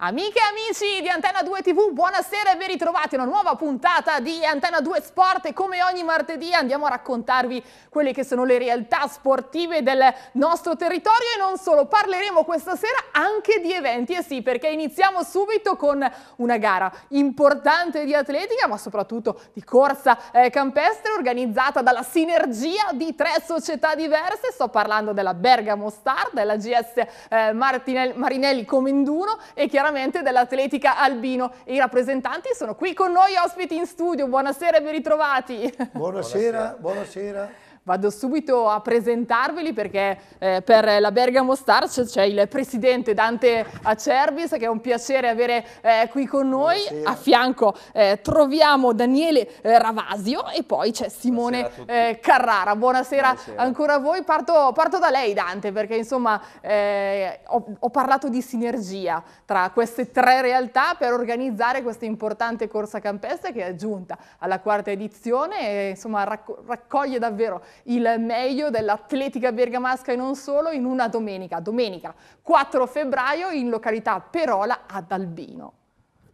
Amiche e amici di Antena 2 TV, buonasera e ben ritrovati a una nuova puntata di Antena 2 Sport e come ogni martedì andiamo a raccontarvi quelle che sono le realtà sportive del nostro territorio e non solo, parleremo questa sera anche di eventi e eh sì perché iniziamo subito con una gara importante di atletica ma soprattutto di corsa eh, campestre organizzata dalla sinergia di tre società diverse, sto parlando della Bergamo Star, della GS eh, Marinelli Comenduno e chiaramente chiaramente dell'Atletica Albino. I rappresentanti sono qui con noi ospiti in studio. Buonasera e ben ritrovati. Buonasera, buonasera. buonasera. Vado subito a presentarveli perché eh, per la Bergamo Star c'è il presidente Dante Acerbis che è un piacere avere eh, qui con noi. Buonasera. A fianco eh, troviamo Daniele eh, Ravasio e poi c'è Simone eh, Carrara. Buonasera, Buonasera, ancora a voi. Parto, parto, da lei Dante perché insomma eh, ho, ho parlato di sinergia tra queste tre realtà per organizzare questa importante corsa campestre che è giunta alla quarta edizione e insomma raccoglie davvero il meglio dell'atletica bergamasca e non solo in una domenica, domenica 4 febbraio in località Perola ad Albino.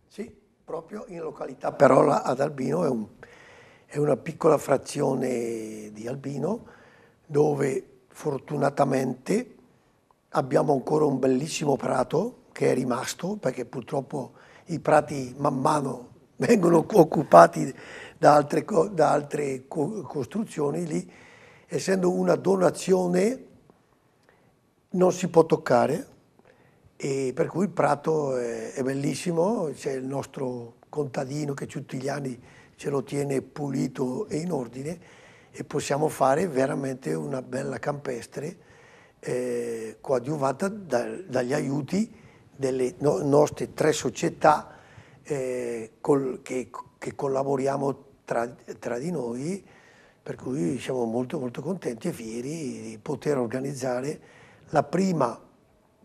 Sì, proprio in località Perola ad Albino è, un, è una piccola frazione di Albino dove fortunatamente abbiamo ancora un bellissimo prato che è rimasto perché purtroppo i prati man mano vengono occupati da altre, da altre costruzioni lì essendo una donazione non si può toccare, e per cui il prato è, è bellissimo, c'è il nostro contadino che tutti gli anni ce lo tiene pulito e in ordine e possiamo fare veramente una bella campestre eh, coadiuvata da, dagli aiuti delle no, nostre tre società eh, col, che, che, collaboriamo tra, tra di noi per cui siamo molto molto contenti e fieri di poter organizzare la prima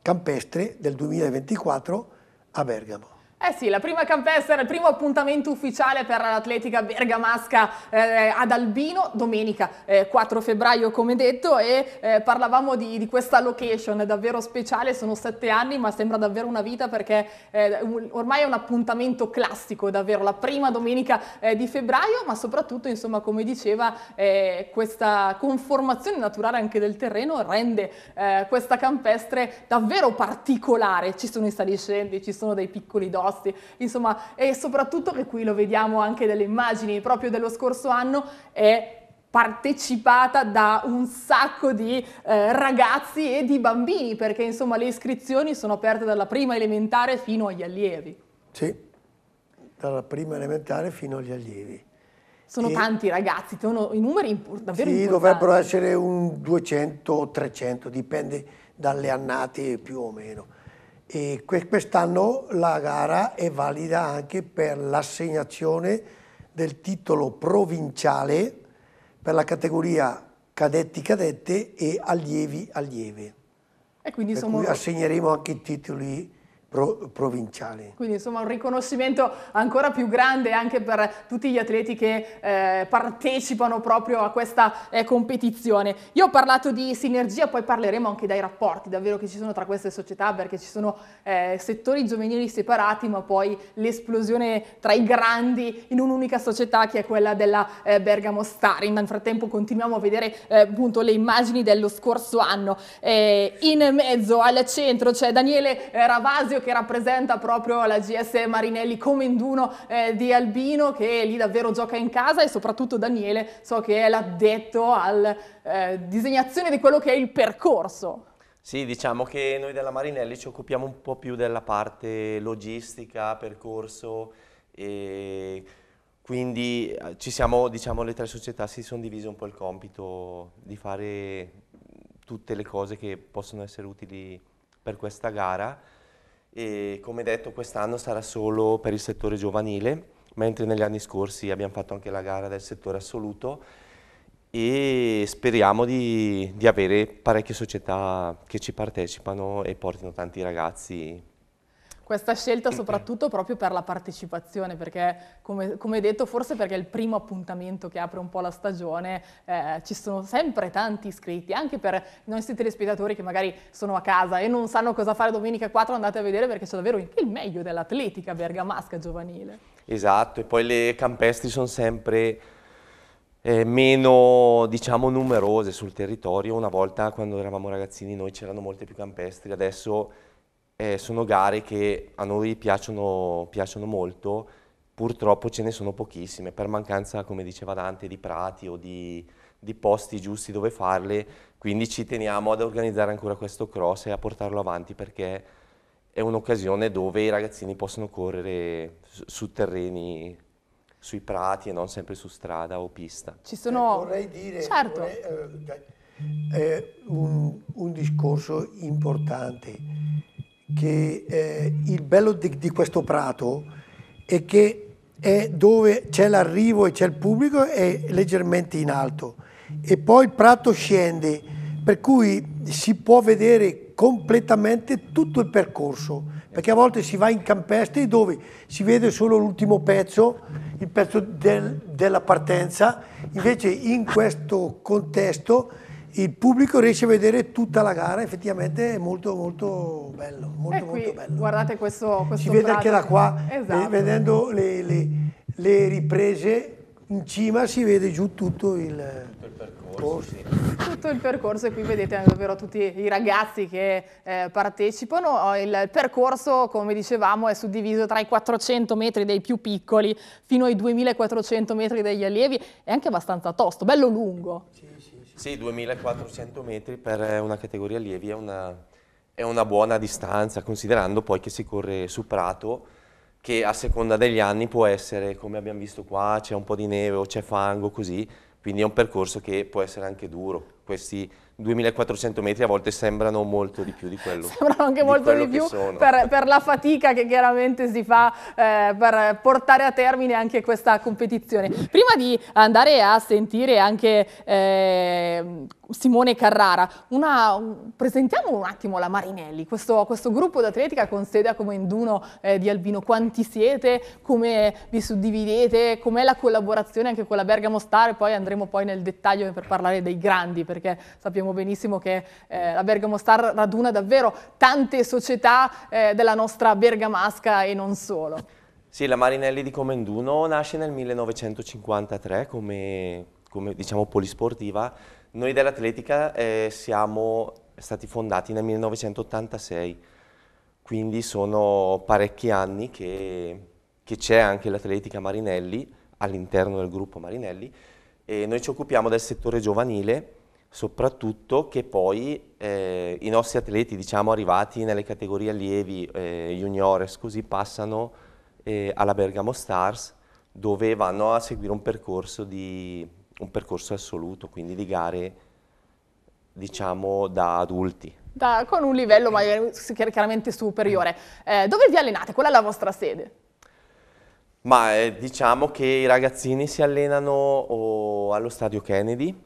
campestre del 2024 a Bergamo. Eh sì, la prima campestra il primo appuntamento ufficiale per l'atletica bergamasca eh, ad Albino, domenica eh, 4 febbraio come detto e eh, parlavamo di, di, questa location davvero speciale, sono sette anni ma sembra davvero una vita perché eh, ormai è un appuntamento classico davvero, la prima domenica eh, di febbraio ma soprattutto insomma come diceva eh, questa conformazione naturale anche del terreno rende questa campestre davvero particolare, ci sono i saliscendi, ci sono dei piccoli dolci costi. Insomma, e soprattutto che qui lo vediamo anche dalle immagini proprio dello scorso anno, è partecipata da un sacco di eh, ragazzi e di bambini, perché insomma le iscrizioni sono aperte dalla prima elementare fino agli allievi. Sì, dalla prima elementare fino agli allievi. Sono e tanti ragazzi, sono i numeri impor- davvero sì, importanti. Sì, dovrebbero essere un 200 o 300, dipende dalle annate più o meno e quest'anno la gara è valida anche per l'assegnazione del titolo provinciale per la categoria cadetti cadette e allievi allieve. E quindi per sono... assegneremo anche i titoli pro provinciali. Quindi insomma un riconoscimento ancora più grande anche per tutti gli atleti che eh, partecipano proprio a questa eh, competizione. Io ho parlato di sinergia, poi parleremo anche dai rapporti davvero che ci sono tra queste società perché ci sono eh, settori giovanili separati ma poi l'esplosione tra i grandi in un'unica società che è quella della eh, Bergamo Starin. Nel frattempo continuiamo a vedere eh, appunto le immagini dello scorso anno. Eh, in mezzo al centro c'è Daniele Ravasio che che rappresenta proprio la GS Marinelli come Comenduno eh, di Albino che lì davvero gioca in casa e soprattutto Daniele so che è l'addetto alla eh, disegnazione di quello che è il percorso. Sì, diciamo che noi della Marinelli ci occupiamo un po' più della parte logistica, percorso e quindi eh, siamo, diciamo, le tre società si sono divise un po' il compito di fare tutte le cose che possono essere utili per questa gara e come detto quest'anno sarà solo per il settore giovanile, mentre negli anni scorsi abbiamo fatto anche la gara del settore assoluto e speriamo di, di avere parecchie società che ci partecipano e portino tanti ragazzi questa scelta soprattutto proprio per la partecipazione, perché come, come, detto forse perché è il primo appuntamento che apre un po' la stagione, eh, ci sono sempre tanti iscritti, anche per i nostri telespettatori che magari sono a casa e non sanno cosa fare domenica 4, andate a vedere perché c'è davvero il meglio dell'atletica bergamasca giovanile. Esatto, e poi le campestri sono sempre... Eh, meno diciamo numerose sul territorio una volta quando eravamo ragazzini noi c'erano molte più campestri adesso eh, sono gare che a noi piacciono, piacciono molto, purtroppo ce ne sono pochissime, per mancanza, come diceva Dante, di prati o di, di posti giusti dove farle, quindi ci teniamo ad organizzare ancora questo cross e a portarlo avanti perché è un'occasione dove i ragazzini possono correre su terreni sui prati e non sempre su strada o pista. Ci sono... Eh, vorrei dire certo. vorrei, eh, un, un, discorso importante che eh, il bello di, di, questo prato è che è dove c'è l'arrivo e c'è il pubblico è leggermente in alto e poi il prato scende, per cui si può vedere completamente tutto il percorso, perché a volte si va in campestre dove si vede solo l'ultimo pezzo, il pezzo del, della partenza, invece in questo contesto il pubblico riesce a vedere tutta la gara, effettivamente è molto molto bello, molto, eh, qui, molto bello. Guardate questo, questo Si vede prato. anche da qua, esatto. Eh, vedendo le, le, le, riprese in cima si vede giù tutto il, tutto il percorso. Sì. Tutto il percorso e qui vedete davvero tutti i ragazzi che eh, partecipano. Oh, il percorso, come dicevamo, è suddiviso tra i 400 metri dei più piccoli fino ai 2400 metri degli allievi. È anche abbastanza tosto, bello lungo. Sì. Sì, 2400 metri per una categoria allievi è una, è una buona distanza, considerando poi che si corre su prato, che a seconda degli anni può essere, come abbiamo visto qua, c'è un po' di neve o c'è fango, così, quindi è un percorso che può essere anche duro. Questi 2400 metri a volte sembrano molto di più di quello. Sembrano anche di molto di più per, per, la fatica che chiaramente si fa eh, per portare a termine anche questa competizione. Prima di andare a sentire anche eh, Simone Carrara, una, presentiamo un attimo la Marinelli, questo, questo gruppo d'atletica con sede a Comenduno eh, di Albino. Quanti siete? Come vi suddividete? Com'è la collaborazione anche con la Bergamo Star? E poi andremo poi nel dettaglio per parlare dei grandi perché sappiamo sappiamo benissimo che eh, la Bergamo Star raduna davvero tante società eh, della nostra bergamasca e non solo. Sì, la Marinelli di Comenduno nasce nel 1953 come, come diciamo, polisportiva. Noi dell'atletica eh, siamo stati fondati nel 1986, quindi sono parecchi anni che c'è anche l'atletica Marinelli all'interno del gruppo Marinelli e noi ci occupiamo del settore giovanile soprattutto che poi eh, i nostri atleti, diciamo, arrivati nelle categorie allievi, eh, juniores, così passano eh, alla Bergamo Stars, dove vanno a seguire un percorso, di, un percorso assoluto, quindi di gare, diciamo, da adulti. Da, con un livello magari, eh, chiaramente superiore. Mm. Eh, dove vi allenate? Qual è la vostra sede? Ma eh, diciamo che i ragazzini si allenano oh, allo stadio Kennedy,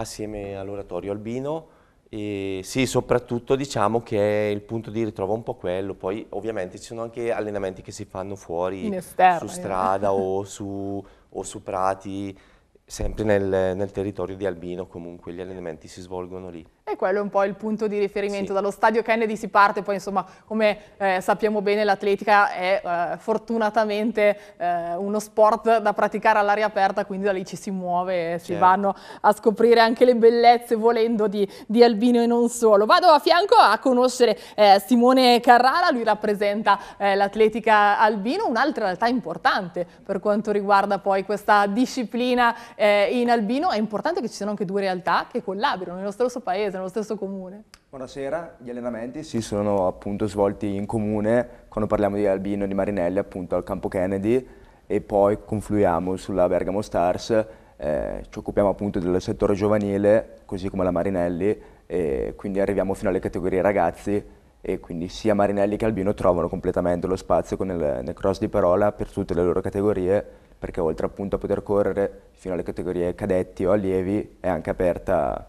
assieme all'oratorio albino. E sì, soprattutto diciamo che il punto di ritrovo è un po' quello, poi ovviamente ci sono anche allenamenti che si fanno fuori, esterno, su eh. strada o su, o su, prati, sempre nel, nel territorio di Albino comunque, gli allenamenti si svolgono lì. E quello è un po' il punto di riferimento. Sì. Dallo stadio Kennedy si parte, poi insomma, come eh, sappiamo bene, l'atletica è eh, fortunatamente eh, uno sport da praticare all'aria aperta, quindi da lì ci si muove e si certo. vanno a scoprire anche le bellezze, volendo, di, di, Albino e non solo. Vado a fianco a conoscere eh, Simone Carrara, lui rappresenta eh, l'atletica albino, un'altra realtà importante per quanto riguarda poi questa disciplina eh, in albino. È importante che ci siano anche due realtà che collaborino nello stesso paese, nello stesso comune. Buonasera, gli allenamenti si sono appunto svolti in comune, quando parliamo di Albino e di Marinelli appunto al campo Kennedy e poi confluiamo sulla Bergamo Stars, eh, ci occupiamo appunto del settore giovanile, così come la Marinelli, e quindi arriviamo fino alle categorie ragazzi e quindi sia Marinelli che Albino trovano completamente lo spazio con il, nel cross di parola per tutte le loro categorie, perché oltre appunto a poter correre fino alle categorie cadetti o allievi è anche aperta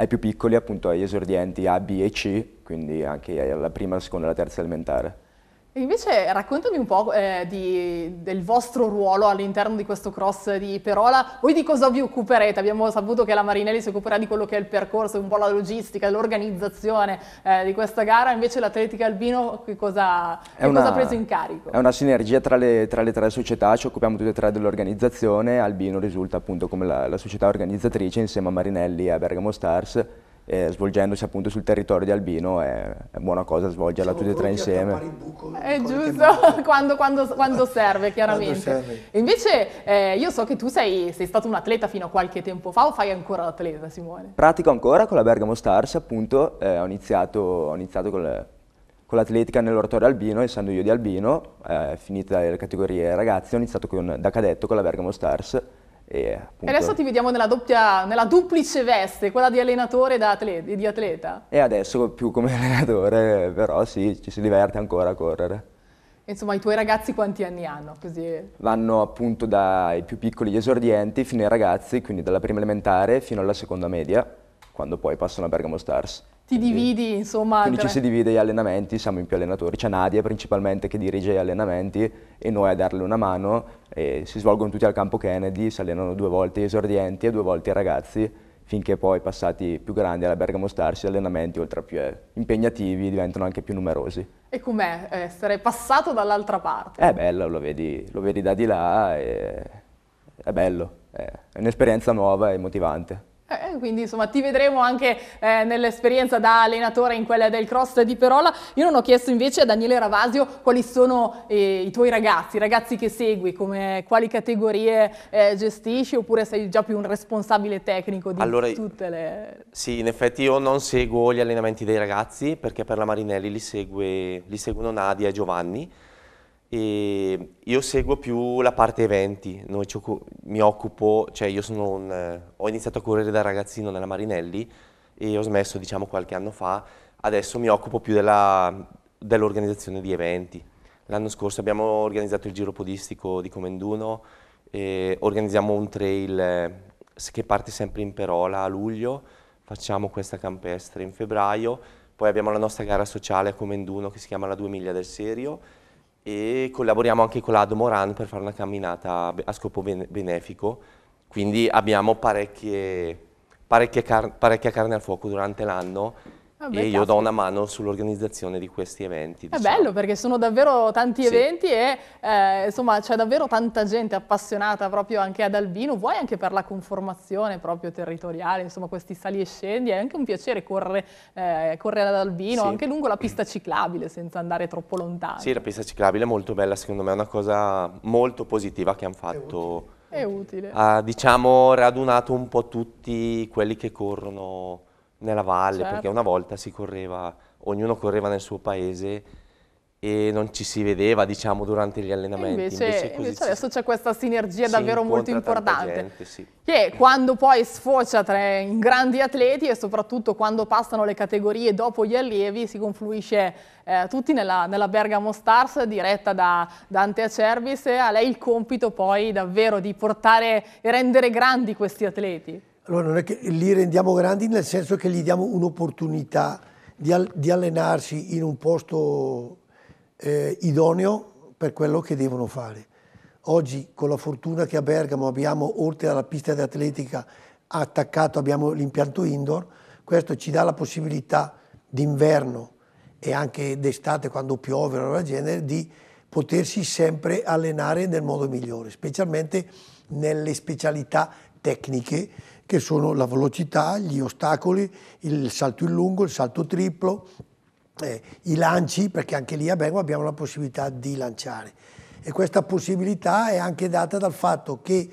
ai più piccoli, appunto agli esordienti A, B e C, quindi anche alla prima, alla seconda e alla terza elementare invece raccontami un po' eh, di, del vostro ruolo all'interno di questo cross di Perola, voi di cosa vi occuperete? Abbiamo saputo che la Marinelli si occuperà di quello che è il percorso, un po' la logistica, l'organizzazione eh, di questa gara, invece l'Atletica Albino che cosa, che una, cosa ha preso in carico? È una sinergia tra le, tra le, tre società, ci occupiamo tutte e tre dell'organizzazione, Albino risulta appunto come la, la società organizzatrice insieme a Marinelli e a Bergamo Stars eh, svolgendosi appunto sul territorio di Albino è, è buona cosa svolgerla Siamo tutte e tre insieme. è giusto, quando, quando, quando, serve chiaramente. Quando serve. Invece eh, io so che tu sei, sei, stato un atleta fino a qualche tempo fa o fai ancora l'atleta Simone? Pratico ancora con la Bergamo Stars appunto, eh, ho, iniziato, ho iniziato con le, con l'atletica nell'oratorio albino, essendo io di albino, eh, finita le categorie ragazzi, ho iniziato con, da cadetto con la Bergamo Stars e, appunto... adesso ti vediamo nella, doppia, nella, duplice veste, quella di allenatore e atleta, di atleta. E adesso più come allenatore, però sì, ci si diverte ancora a correre. Insomma, i tuoi ragazzi quanti anni hanno? Così... Vanno appunto dai più piccoli esordienti fino ai ragazzi, quindi dalla prima elementare fino alla seconda media, quando poi passano a Bergamo Stars ti dividi insomma. Quindi ci si divide gli allenamenti, siamo in più allenatori, c'è Nadia principalmente che dirige gli allenamenti e noi a darle una mano e si svolgono tutti al campo Kennedy, si allenano due volte gli esordienti e due volte i ragazzi finché poi passati più grandi alla Bergamo Stars gli allenamenti oltre a più eh, impegnativi diventano anche più numerosi. E com'è essere eh, passato dall'altra parte? Eh, è bello, lo vedi, lo vedi da di là, è bello, è un'esperienza nuova e motivante. Eh, eh, quindi insomma ti vedremo anche eh, nell'esperienza da allenatore in quella del cross di Perola. Io non ho chiesto invece a Daniele Ravasio quali sono eh, i tuoi ragazzi, i ragazzi che segui, come, quali categorie eh, gestisci oppure sei già più un responsabile tecnico di allora, tutte le... Sì, in effetti io non seguo gli allenamenti dei ragazzi perché per la Marinelli li, segue, li seguono Nadia e Giovanni e io seguo più la parte eventi, mi occupo, cioè io sono un, eh, ho iniziato a correre da ragazzino nella Marinelli e ho smesso diciamo qualche anno fa, adesso mi occupo più dell'organizzazione di eventi. L'anno scorso abbiamo organizzato il giro podistico di Comenduno, organizziamo un trail eh, che parte sempre in Perola a luglio, facciamo questa campestre in febbraio, poi abbiamo la nostra gara sociale a Comenduno che si chiama la 2 miglia del Serio, e collaboriamo anche con la Moran per fare una camminata a scopo benefico, quindi abbiamo parecchie, parecchie car parecchia carne al fuoco durante l'anno Vabbè, ah, e io do una mano sull'organizzazione di questi eventi. Diciamo. È bello perché sono davvero tanti sì. eventi e eh, insomma c'è davvero tanta gente appassionata proprio anche ad Albino, vuoi anche per la conformazione proprio territoriale, insomma questi sali e scendi, è anche un piacere correre, eh, correre ad Albino, sì. anche lungo la pista ciclabile senza andare troppo lontano. Sì, la pista ciclabile è molto bella, secondo me è una cosa molto positiva che hanno fatto. È utile. Ha, diciamo, radunato un po' tutti quelli che corrono nella valle, certo. perché una volta si correva, ognuno correva nel suo paese e non ci si vedeva diciamo durante gli allenamenti invece, invece, invece adesso c'è questa sinergia davvero molto importante gente, sì. che quando poi sfocia tra, in grandi atleti e soprattutto quando passano le categorie dopo gli allievi si confluisce eh, tutti nella, nella, Bergamo Stars diretta da Dante Acervis e a lei il compito poi davvero di portare e rendere grandi questi atleti allora non è che li rendiamo grandi nel senso che gli diamo un'opportunità di, al, di, allenarsi in un posto eh, idoneo per quello che devono fare. Oggi con la fortuna che a Bergamo abbiamo, oltre alla pista di atletica, attaccato abbiamo l'impianto indoor, questo ci dà la possibilità d'inverno e anche d'estate quando piove o del genere di potersi sempre allenare nel modo migliore, specialmente nelle specialità tecniche che sono la velocità, gli ostacoli, il salto in lungo, il salto triplo, eh, i lanci, perché anche lì a Bergamo abbiamo la possibilità di lanciare. E questa possibilità è anche data dal fatto che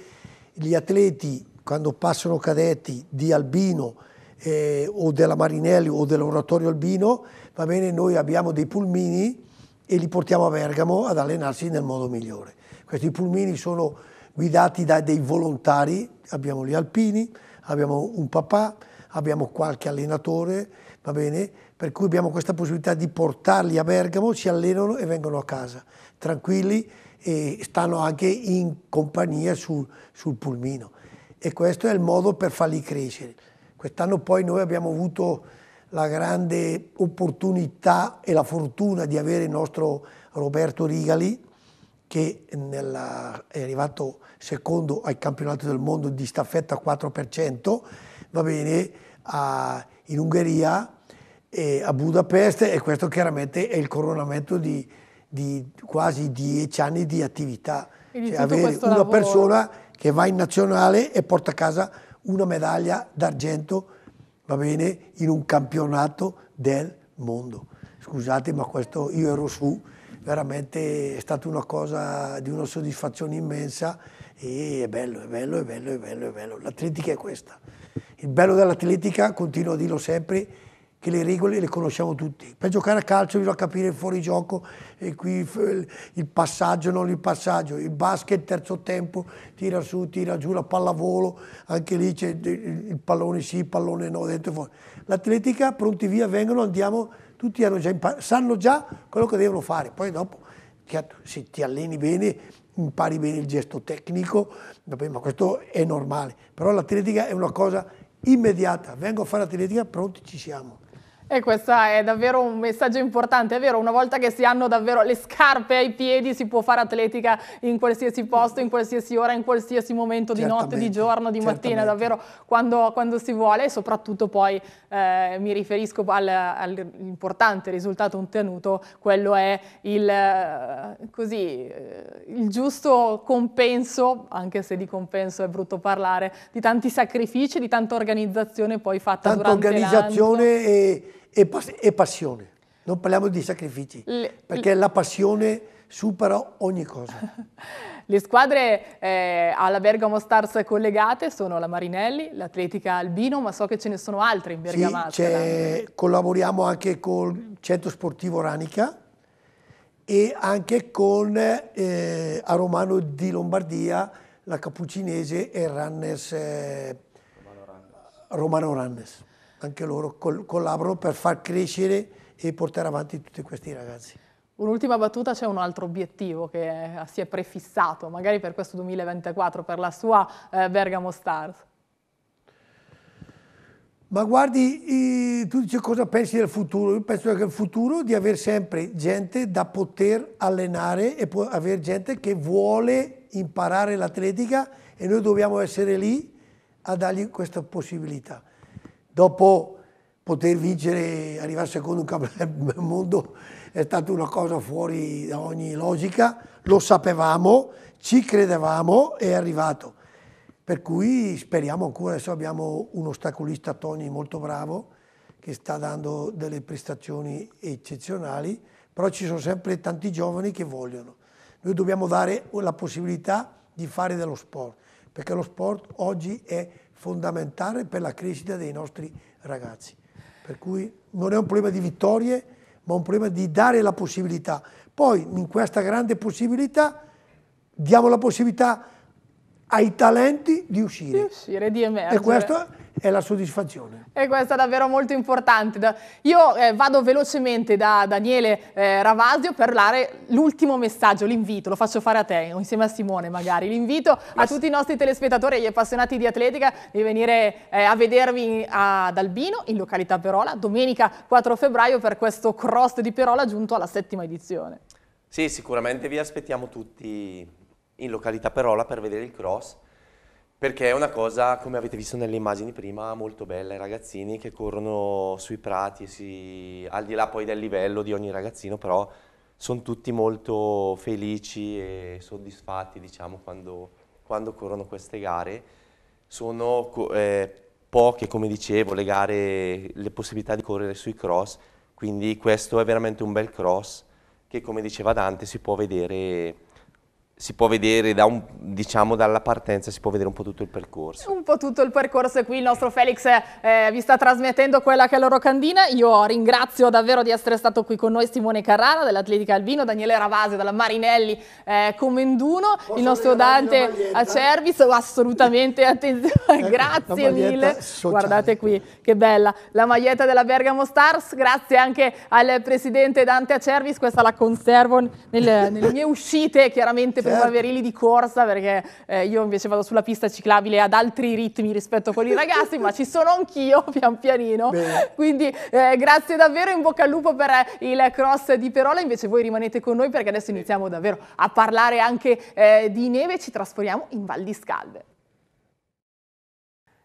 gli atleti, quando passano cadetti di Albino eh, o della Marinelli o dell'Oratorio Albino, va bene, noi abbiamo dei pulmini e li portiamo a Bergamo ad allenarsi nel modo migliore. Questi pulmini sono guidati da dei volontari, abbiamo gli alpini, abbiamo un papà, abbiamo qualche allenatore, va bene? Per cui abbiamo questa possibilità di portarli a Bergamo, si allenano e vengono a casa, tranquilli e stanno anche in compagnia sul, sul pulmino. E questo è il modo per farli crescere. Quest'anno poi noi abbiamo avuto la grande opportunità e la fortuna di avere il nostro Roberto Rigali, che nella, è arrivato secondo ai campionati del mondo di staffetta 4%, va bene, a, in Ungheria, a Budapest e questo chiaramente è il coronamento di, di quasi dieci anni di attività. Di cioè, avere una lavoro. persona che va in nazionale e porta a casa una medaglia d'argento, va bene, in un campionato del mondo. Scusate, ma questo io ero su veramente è stata una cosa di una soddisfazione immensa e è bello, è bello, è bello, è bello, è bello. L'atletica è questa. Il bello dell'atletica, continuo a dirlo sempre, che le regole le conosciamo tutti. Per giocare a calcio bisogna capire il fuorigioco, e qui il passaggio, non il passaggio, il basket, terzo tempo, tira su, tira giù, la pallavolo, anche lì c'è il pallone sì, il pallone no, dentro e fuori. L'atletica, pronti via, vengono, andiamo tutti già sanno già quello che devono fare, poi dopo se ti alleni bene impari bene il gesto tecnico, ma questo è normale, però l'atletica è una cosa immediata, vengo a fare atletica, pronti ci siamo. E questo è davvero un messaggio importante, è vero, una volta che si hanno davvero le scarpe ai piedi si può fare atletica in qualsiasi posto, in qualsiasi ora, in qualsiasi momento di notte, di giorno, di mattina, davvero quando, quando, si vuole e soprattutto poi eh, mi riferisco all'importante risultato ottenuto, quello è il, eh, così, eh, il giusto compenso, anche se di compenso è brutto parlare, di tanti sacrifici, di tanta organizzazione poi fatta Tanto durante l'anno e, e passione. Non parliamo di sacrifici, le, perché le... la passione supera ogni cosa. Le squadre eh, alla Bergamo Stars collegate sono la Marinelli, l'Atletica Albino, ma so che ce ne sono altre in Bergamo. Sì, collaboriamo anche col Centro Sportivo Ranica e anche con eh, a Romano di Lombardia la Cappuccinese e Rannes, eh, Romano Rannes. Romano Rannes anche loro collaborano per far crescere e portare avanti tutti questi ragazzi. Un'ultima battuta, c'è un altro obiettivo che eh, si è prefissato, magari per questo 2024, per la sua eh, Bergamo Stars. Ma guardi, tu dici cosa pensi del futuro? Io penso che il futuro di avere sempre gente da poter allenare e avere gente che vuole imparare l'atletica e noi dobbiamo essere lì a dargli questa possibilità dopo poter vincere, arrivare secondo un campionato del mondo è stata una cosa fuori da ogni logica, lo sapevamo, ci credevamo, è arrivato. Per cui speriamo ancora, adesso abbiamo un ostacolista Tony molto bravo che sta dando delle prestazioni eccezionali, però ci sono sempre tanti giovani che vogliono. Noi dobbiamo dare la possibilità di fare dello sport, perché lo sport oggi è fondamentale per la crescita dei nostri ragazzi. Per cui non è un problema di vittorie, ma un problema di dare la possibilità. Poi in questa grande possibilità diamo la possibilità ai talenti di uscire. Di uscire, di emergere. E questo è la soddisfazione. E questo è davvero molto importante. Io eh, vado velocemente da Daniele eh, Ravasio per dare l'ultimo messaggio, l'invito, lo faccio fare a te, insieme a Simone magari, l'invito a tutti i nostri telespettatori e gli appassionati di atletica di venire eh, a vedervi ad Albino, in località Perola, domenica 4 febbraio per questo cross di Perola giunto alla settima edizione. Sì, sicuramente vi aspettiamo tutti in località Perola per vedere il cross perché è una cosa, come avete visto nelle immagini prima, molto bella, i ragazzini che corrono sui prati, si... al di là poi del livello di ogni ragazzino, però sono tutti molto felici e soddisfatti, diciamo, quando, quando corrono queste gare. Sono eh, poche, come dicevo, le gare, le possibilità di correre sui cross, quindi questo è veramente un bel cross che, come diceva Dante, si può vedere si può vedere da un, diciamo dalla partenza si può vedere un po' tutto il percorso un po' tutto il percorso e qui il nostro Felix eh, vi sta trasmettendo quella che è la loro candina io ringrazio davvero di essere stato qui con noi Simone Carrara dell'Atletica Albino Daniele Ravasi della Marinelli eh, Comenduno Posso il nostro Dante Acervis oh, assolutamente attenzione ecco, grazie mille sociale. guardate qui che bella la maglietta della Bergamo Stars grazie anche al presidente Dante Acervis questa la conservo nel, nelle mie uscite chiaramente primaverili certo. di corsa perché eh, io invece vado sulla pista ciclabile ad altri ritmi rispetto a quelli ragazzi, ma ci sono anch'io pian pianino. Bene. Quindi eh, grazie davvero, in bocca al lupo per eh, il cross di Perola, invece voi rimanete con noi perché adesso iniziamo davvero a parlare anche eh, di neve, ci trasferiamo in Val di Scalve.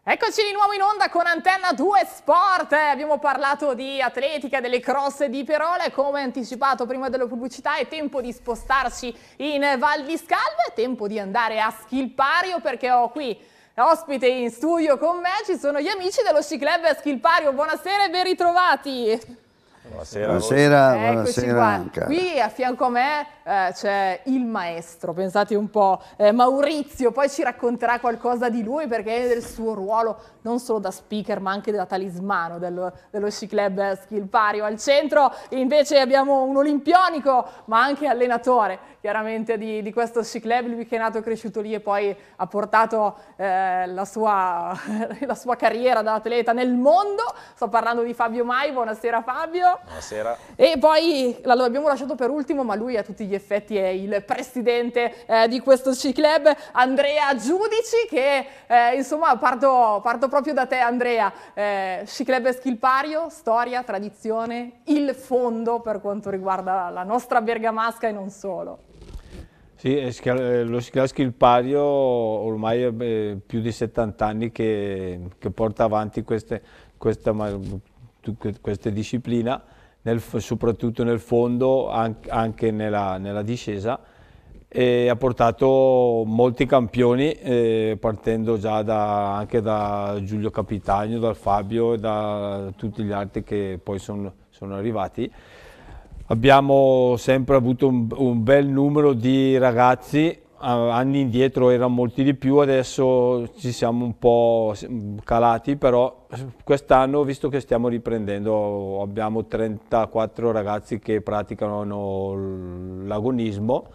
Eccoci di nuovo in onda con Antenna 2 Sport, abbiamo parlato di atletica, delle cross di Perola e come anticipato prima della pubblicità è tempo di spostarci in Val di Scalva, è tempo di andare a Schilpario perché ho qui ospite in studio con me, ci sono gli amici dello Sci Club Schilpario, buonasera e ben ritrovati! Buonasera. Buonasera, buonasera Qui a fianco a me eh, c'è il maestro, pensate un po', eh, Maurizio, poi ci racconterà qualcosa di lui perché è del suo ruolo non solo da speaker ma anche da talismano dello, dello sci club Schilpario. Al centro invece abbiamo un olimpionico ma anche allenatore chiaramente di, di questo Cicleb, lui che è nato e cresciuto lì e poi ha portato eh, la, sua, la, sua, carriera da atleta nel mondo. Sto parlando di Fabio Mai, buonasera Fabio. Buonasera. E poi l'abbiamo lasciato per ultimo, ma lui a tutti gli effetti è il presidente eh, di questo Cicleb, Andrea Giudici, che eh, insomma parto, parto, proprio da te Andrea. Eh, Cicleb e Schilpario, storia, tradizione, il fondo per quanto riguarda la nostra bergamasca e non solo. Sì, eh, lo Schilaschi il Pario ormai è eh, più di 70 anni che, che porta avanti queste, questa, questa, disciplina, nel, soprattutto nel fondo, anche nella, nella, discesa, e ha portato molti campioni, eh, partendo già da, anche da Giulio Capitagno, dal Fabio e da tutti gli altri che poi sono, sono arrivati. Abbiamo sempre avuto un, un bel numero di ragazzi anni indietro erano molti di più, adesso ci siamo un po' calati, però quest'anno, visto che stiamo riprendendo, abbiamo 34 ragazzi che praticano l'agonismo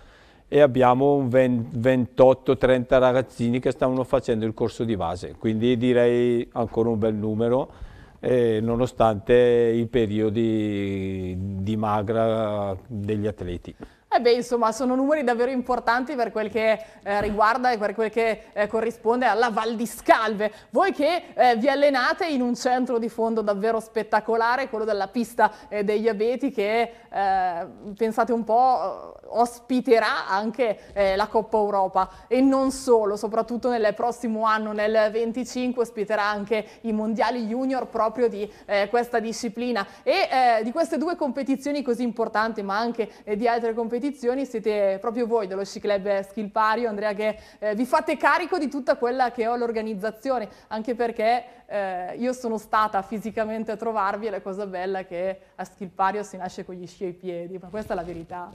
e abbiamo 28-30 ragazzini che stanno facendo il corso di base, quindi direi ancora un bel numero eh, nonostante i periodi di magra degli atleti. Eh beh, insomma, sono numeri davvero importanti per quel che eh, riguarda e per quel che eh, corrisponde alla Val di Scalve. Voi che eh, vi allenate in un centro di fondo davvero spettacolare, quello della pista eh, degli abeti, che eh, pensate un po' eh, ospiterà anche la Coppa Europa e non solo, soprattutto nel prossimo anno, nel 25, ospiterà anche i mondiali junior proprio di questa disciplina. E di queste due competizioni così importanti, ma anche di altre competizioni, competizioni siete proprio voi dello Sci Club Schilpario, Andrea, che eh, vi fate carico di tutta quella che ho l'organizzazione, anche perché eh, io sono stata fisicamente a trovarvi e la cosa bella è che a Schilpario si nasce con gli sci ai piedi, ma questa è la verità.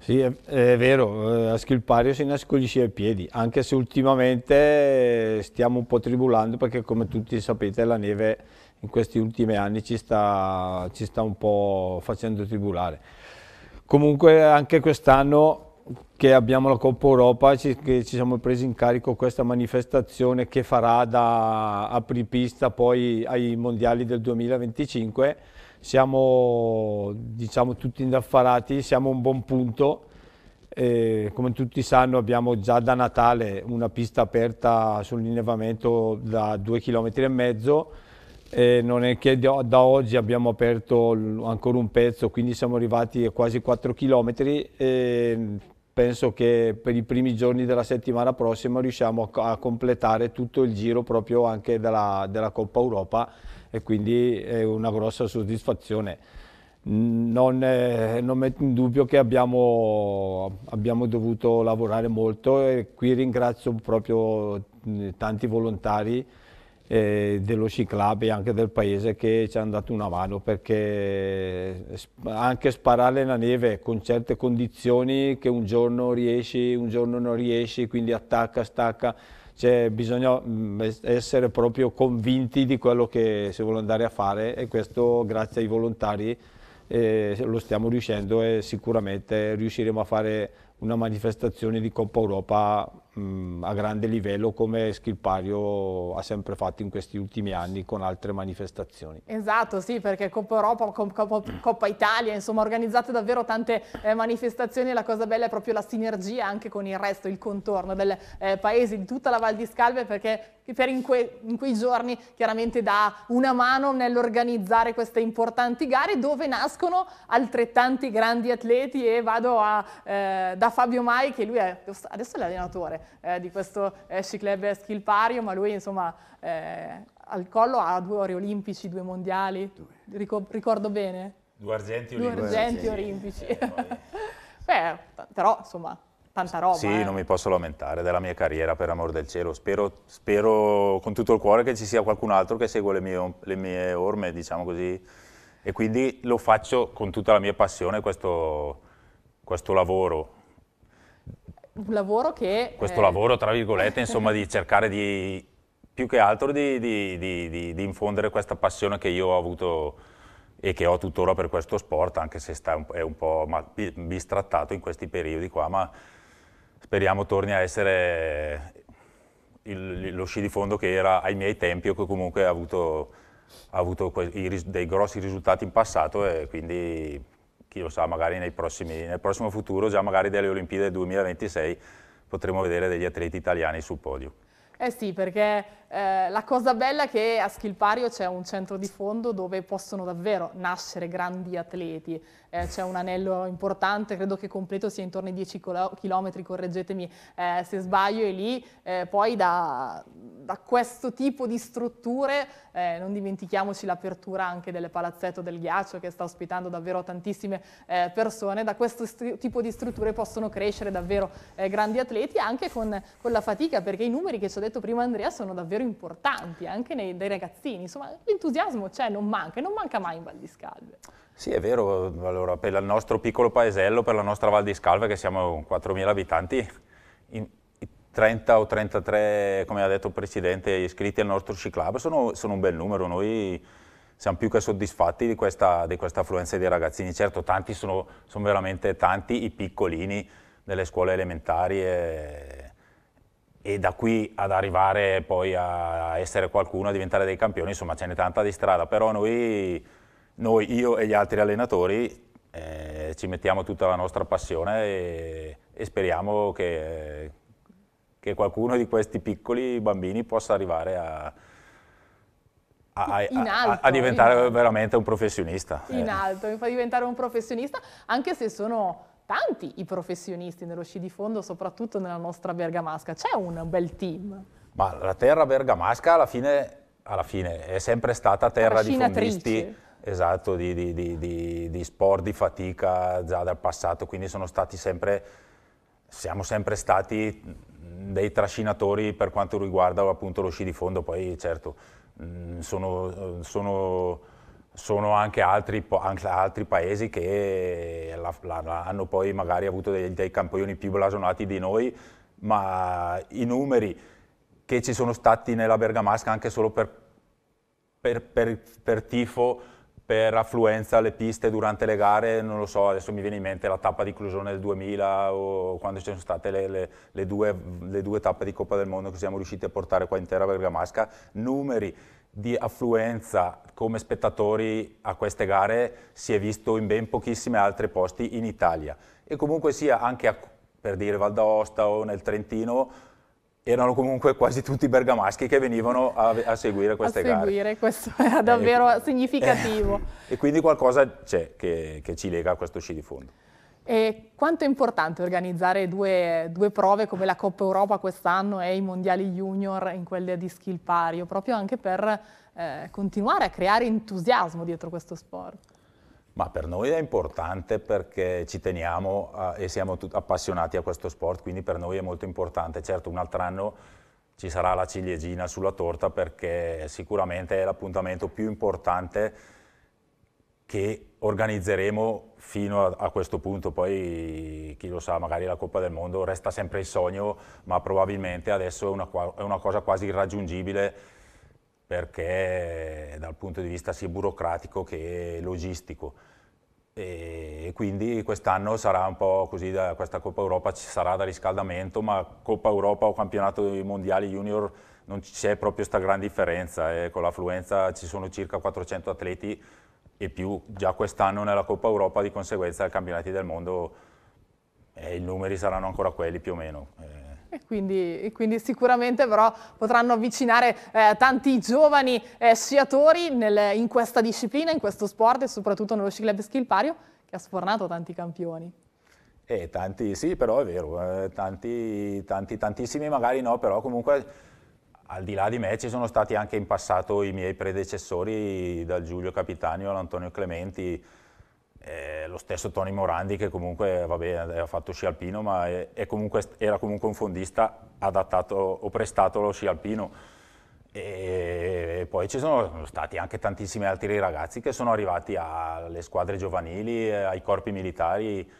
Sì, è, è vero, eh, a Schilpario si nasce con gli sci ai piedi, anche se ultimamente eh, stiamo un po' tribulando perché come tutti sapete la neve in questi ultimi anni ci sta, ci sta un po' facendo tribulare Comunque anche quest'anno che abbiamo la Coppa Europa, ci, che ci siamo presi in carico questa manifestazione che farà da apripista poi ai mondiali del 2025. Siamo diciamo, tutti indaffarati, siamo un buon punto. E come tutti sanno abbiamo già da Natale una pista aperta sull'innevamento da due km e mezzo e non è che da oggi abbiamo aperto ancora un pezzo, quindi siamo arrivati a quasi 4 km e penso che per i primi giorni della settimana prossima riusciamo a, completare tutto il giro proprio anche della, della Coppa Europa e quindi è una grossa soddisfazione. Non, non, metto in dubbio che abbiamo, abbiamo, dovuto lavorare molto e qui ringrazio proprio tanti volontari eh, dello C-Club e anche del paese che ci hanno dato una mano perché anche sparare la neve con certe condizioni che un giorno riesci, un giorno non riesci, quindi attacca, stacca, cioè bisogna mm, essere proprio convinti di quello che si vuole andare a fare e questo grazie ai volontari eh, lo stiamo riuscendo e sicuramente riusciremo a fare una manifestazione di Coppa Europa mh, mm, a grande livello come Schilpario ha sempre fatto in questi ultimi anni con altre manifestazioni. Esatto, sì, perché Coppa Europa, Coppa, Coppa Italia, insomma, organizzate davvero tante eh, manifestazioni e la cosa bella è proprio la sinergia anche con il resto, il contorno del eh, paese, di tutta la Val di Scalve, perché per in, que, in quei giorni chiaramente dà una mano nell'organizzare queste importanti gare dove nascono altrettanti grandi atleti e vado a, eh, da Fabio Mai che lui è, adesso l'allenatore, eh, di questo Esci eh, club skill pario, ma lui insomma eh, al collo ha due ori olimpici, due mondiali, Rico- ricordo bene? Due argenti olimpici. Due argenti olimpici. Eh, Beh, t- però insomma tanta roba. Sì, eh. non mi posso lamentare della mia carriera, per amor del cielo. Spero, spero con tutto il cuore che ci sia qualcun altro che segua le mie, le mie, orme, diciamo così. E quindi lo faccio con tutta la mia passione questo, questo lavoro un lavoro che... Questo eh... lavoro, tra virgolette, insomma, di cercare di, più che altro, di, di, di, di, infondere questa passione che io ho avuto e che ho tuttora per questo sport, anche se un, è un po' bistrattato in questi periodi qua, ma speriamo torni a essere il, lo sci di fondo che era ai miei tempi o che comunque ha avuto, ha avuto dei grossi risultati in passato e quindi chi lo sa, magari prossimi, nel prossimo futuro, già magari delle Olimpiadi del 2026, potremo vedere degli atleti italiani sul podio. Eh sì, perché eh, la cosa bella è che a Schilpario c'è un centro di fondo dove possono davvero nascere grandi atleti. Eh, c'è un anello importante, credo che completo sia intorno ai 10 km, correggetemi eh, se sbaglio, e lì eh, poi da, da questo tipo di strutture, eh, non dimentichiamoci l'apertura anche del palazzetto del ghiaccio che sta ospitando davvero tantissime eh, persone, da questo tipo di strutture possono crescere davvero eh, grandi atleti anche con, con, la fatica, perché i numeri che ci ha detto prima Andrea sono davvero importanti, anche nei, dei ragazzini, insomma l'entusiasmo c'è, non manca, non manca mai in Val di Scalve. Sì, è vero, allora, per il nostro piccolo paesello, per la nostra Val di Scalve, che siamo 4.000 abitanti, in 30 o 33, come ha detto il Presidente, iscritti al nostro C-Club sono, sono, un bel numero, noi siamo più che soddisfatti di questa, di questa affluenza dei ragazzini, certo tanti sono, sono, veramente tanti i piccolini delle scuole elementari e, e, da qui ad arrivare poi a essere qualcuno, a diventare dei campioni, insomma ce n'è tanta di strada, però noi, noi io e gli altri allenatori eh, ci mettiamo tutta la nostra passione e, e speriamo che che qualcuno di questi piccoli bambini possa arrivare a, a, alto, a, diventare veramente un professionista. In eh. alto, mi fa diventare un professionista, anche se sono tanti i professionisti nello sci di fondo, soprattutto nella nostra Bergamasca. C'è un bel team. Ma la terra bergamasca alla fine, alla fine è sempre stata terra di fondisti. Esatto, di, di, di, di, sport, di fatica già dal passato, quindi sono stati sempre, siamo sempre stati dei trascinatori per quanto riguarda appunto lo sci di fondo, poi certo mh, mm, sono, eh, sono, sono, anche altri, anche altri paesi che la, la, hanno poi magari avuto dei, dei campioni più blasonati di noi, ma i numeri che ci sono stati nella Bergamasca anche solo per, per, per, per tifo per affluenza alle piste durante le gare, non lo so, adesso mi viene in mente la tappa di Clusone del 2000 o quando ci sono state le, le, le, due, le due tappe di Coppa del Mondo che siamo riusciti a portare qua in terra bergamasca, numeri di affluenza come spettatori a queste gare si è visto in ben pochissime altre posti in Italia e comunque sia anche a, per dire Val d'Aosta o nel Trentino erano comunque quasi tutti bergamaschi che venivano a, a seguire queste gare. A seguire, gare. questo era davvero eh, significativo. e quindi qualcosa c'è che, che, ci lega a questo sci di fondo. E quanto è importante organizzare due, due prove come la Coppa Europa quest'anno e i Mondiali Junior in quelle di skill pario, proprio anche per eh, continuare a creare entusiasmo dietro questo sport? ma per noi è importante perché ci teniamo a, e siamo appassionati a questo sport, quindi per noi è molto importante. Certo, un altro anno ci sarà la ciliegina sulla torta perché sicuramente è l'appuntamento più importante che organizzeremo fino a, a, questo punto, poi chi lo sa, magari la Coppa del Mondo resta sempre il sogno, ma probabilmente adesso è una, è una cosa quasi irraggiungibile perché dal punto di vista sia burocratico che logistico. E quindi quest'anno sarà un po' così, da, questa Coppa Europa ci sarà da riscaldamento, ma Coppa Europa o campionato mondiale junior non c'è proprio questa gran differenza, eh. con l'affluenza ci sono circa 400 atleti e più già quest'anno nella Coppa Europa, di conseguenza ai campionati del mondo eh, i numeri saranno ancora quelli più o meno. Eh. E quindi, e quindi, sicuramente però potranno avvicinare eh, tanti giovani eh, sciatori nel, in questa disciplina, in questo sport e soprattutto nello sci club Schilpario che ha sfornato tanti campioni. Eh, tanti sì, però è vero, eh, tanti, tanti, tantissimi magari no, però comunque al di là di me ci sono stati anche in passato i miei predecessori, dal Giulio Capitanio all'Antonio Clementi, eh, lo stesso Tony Morandi che comunque vabbè, aveva eh, fatto sci alpino ma è, è comunque, era comunque un fondista adattato o prestato allo sci alpino e, e poi ci sono stati anche tantissimi altri ragazzi che sono arrivati alle squadre giovanili, eh, ai corpi militari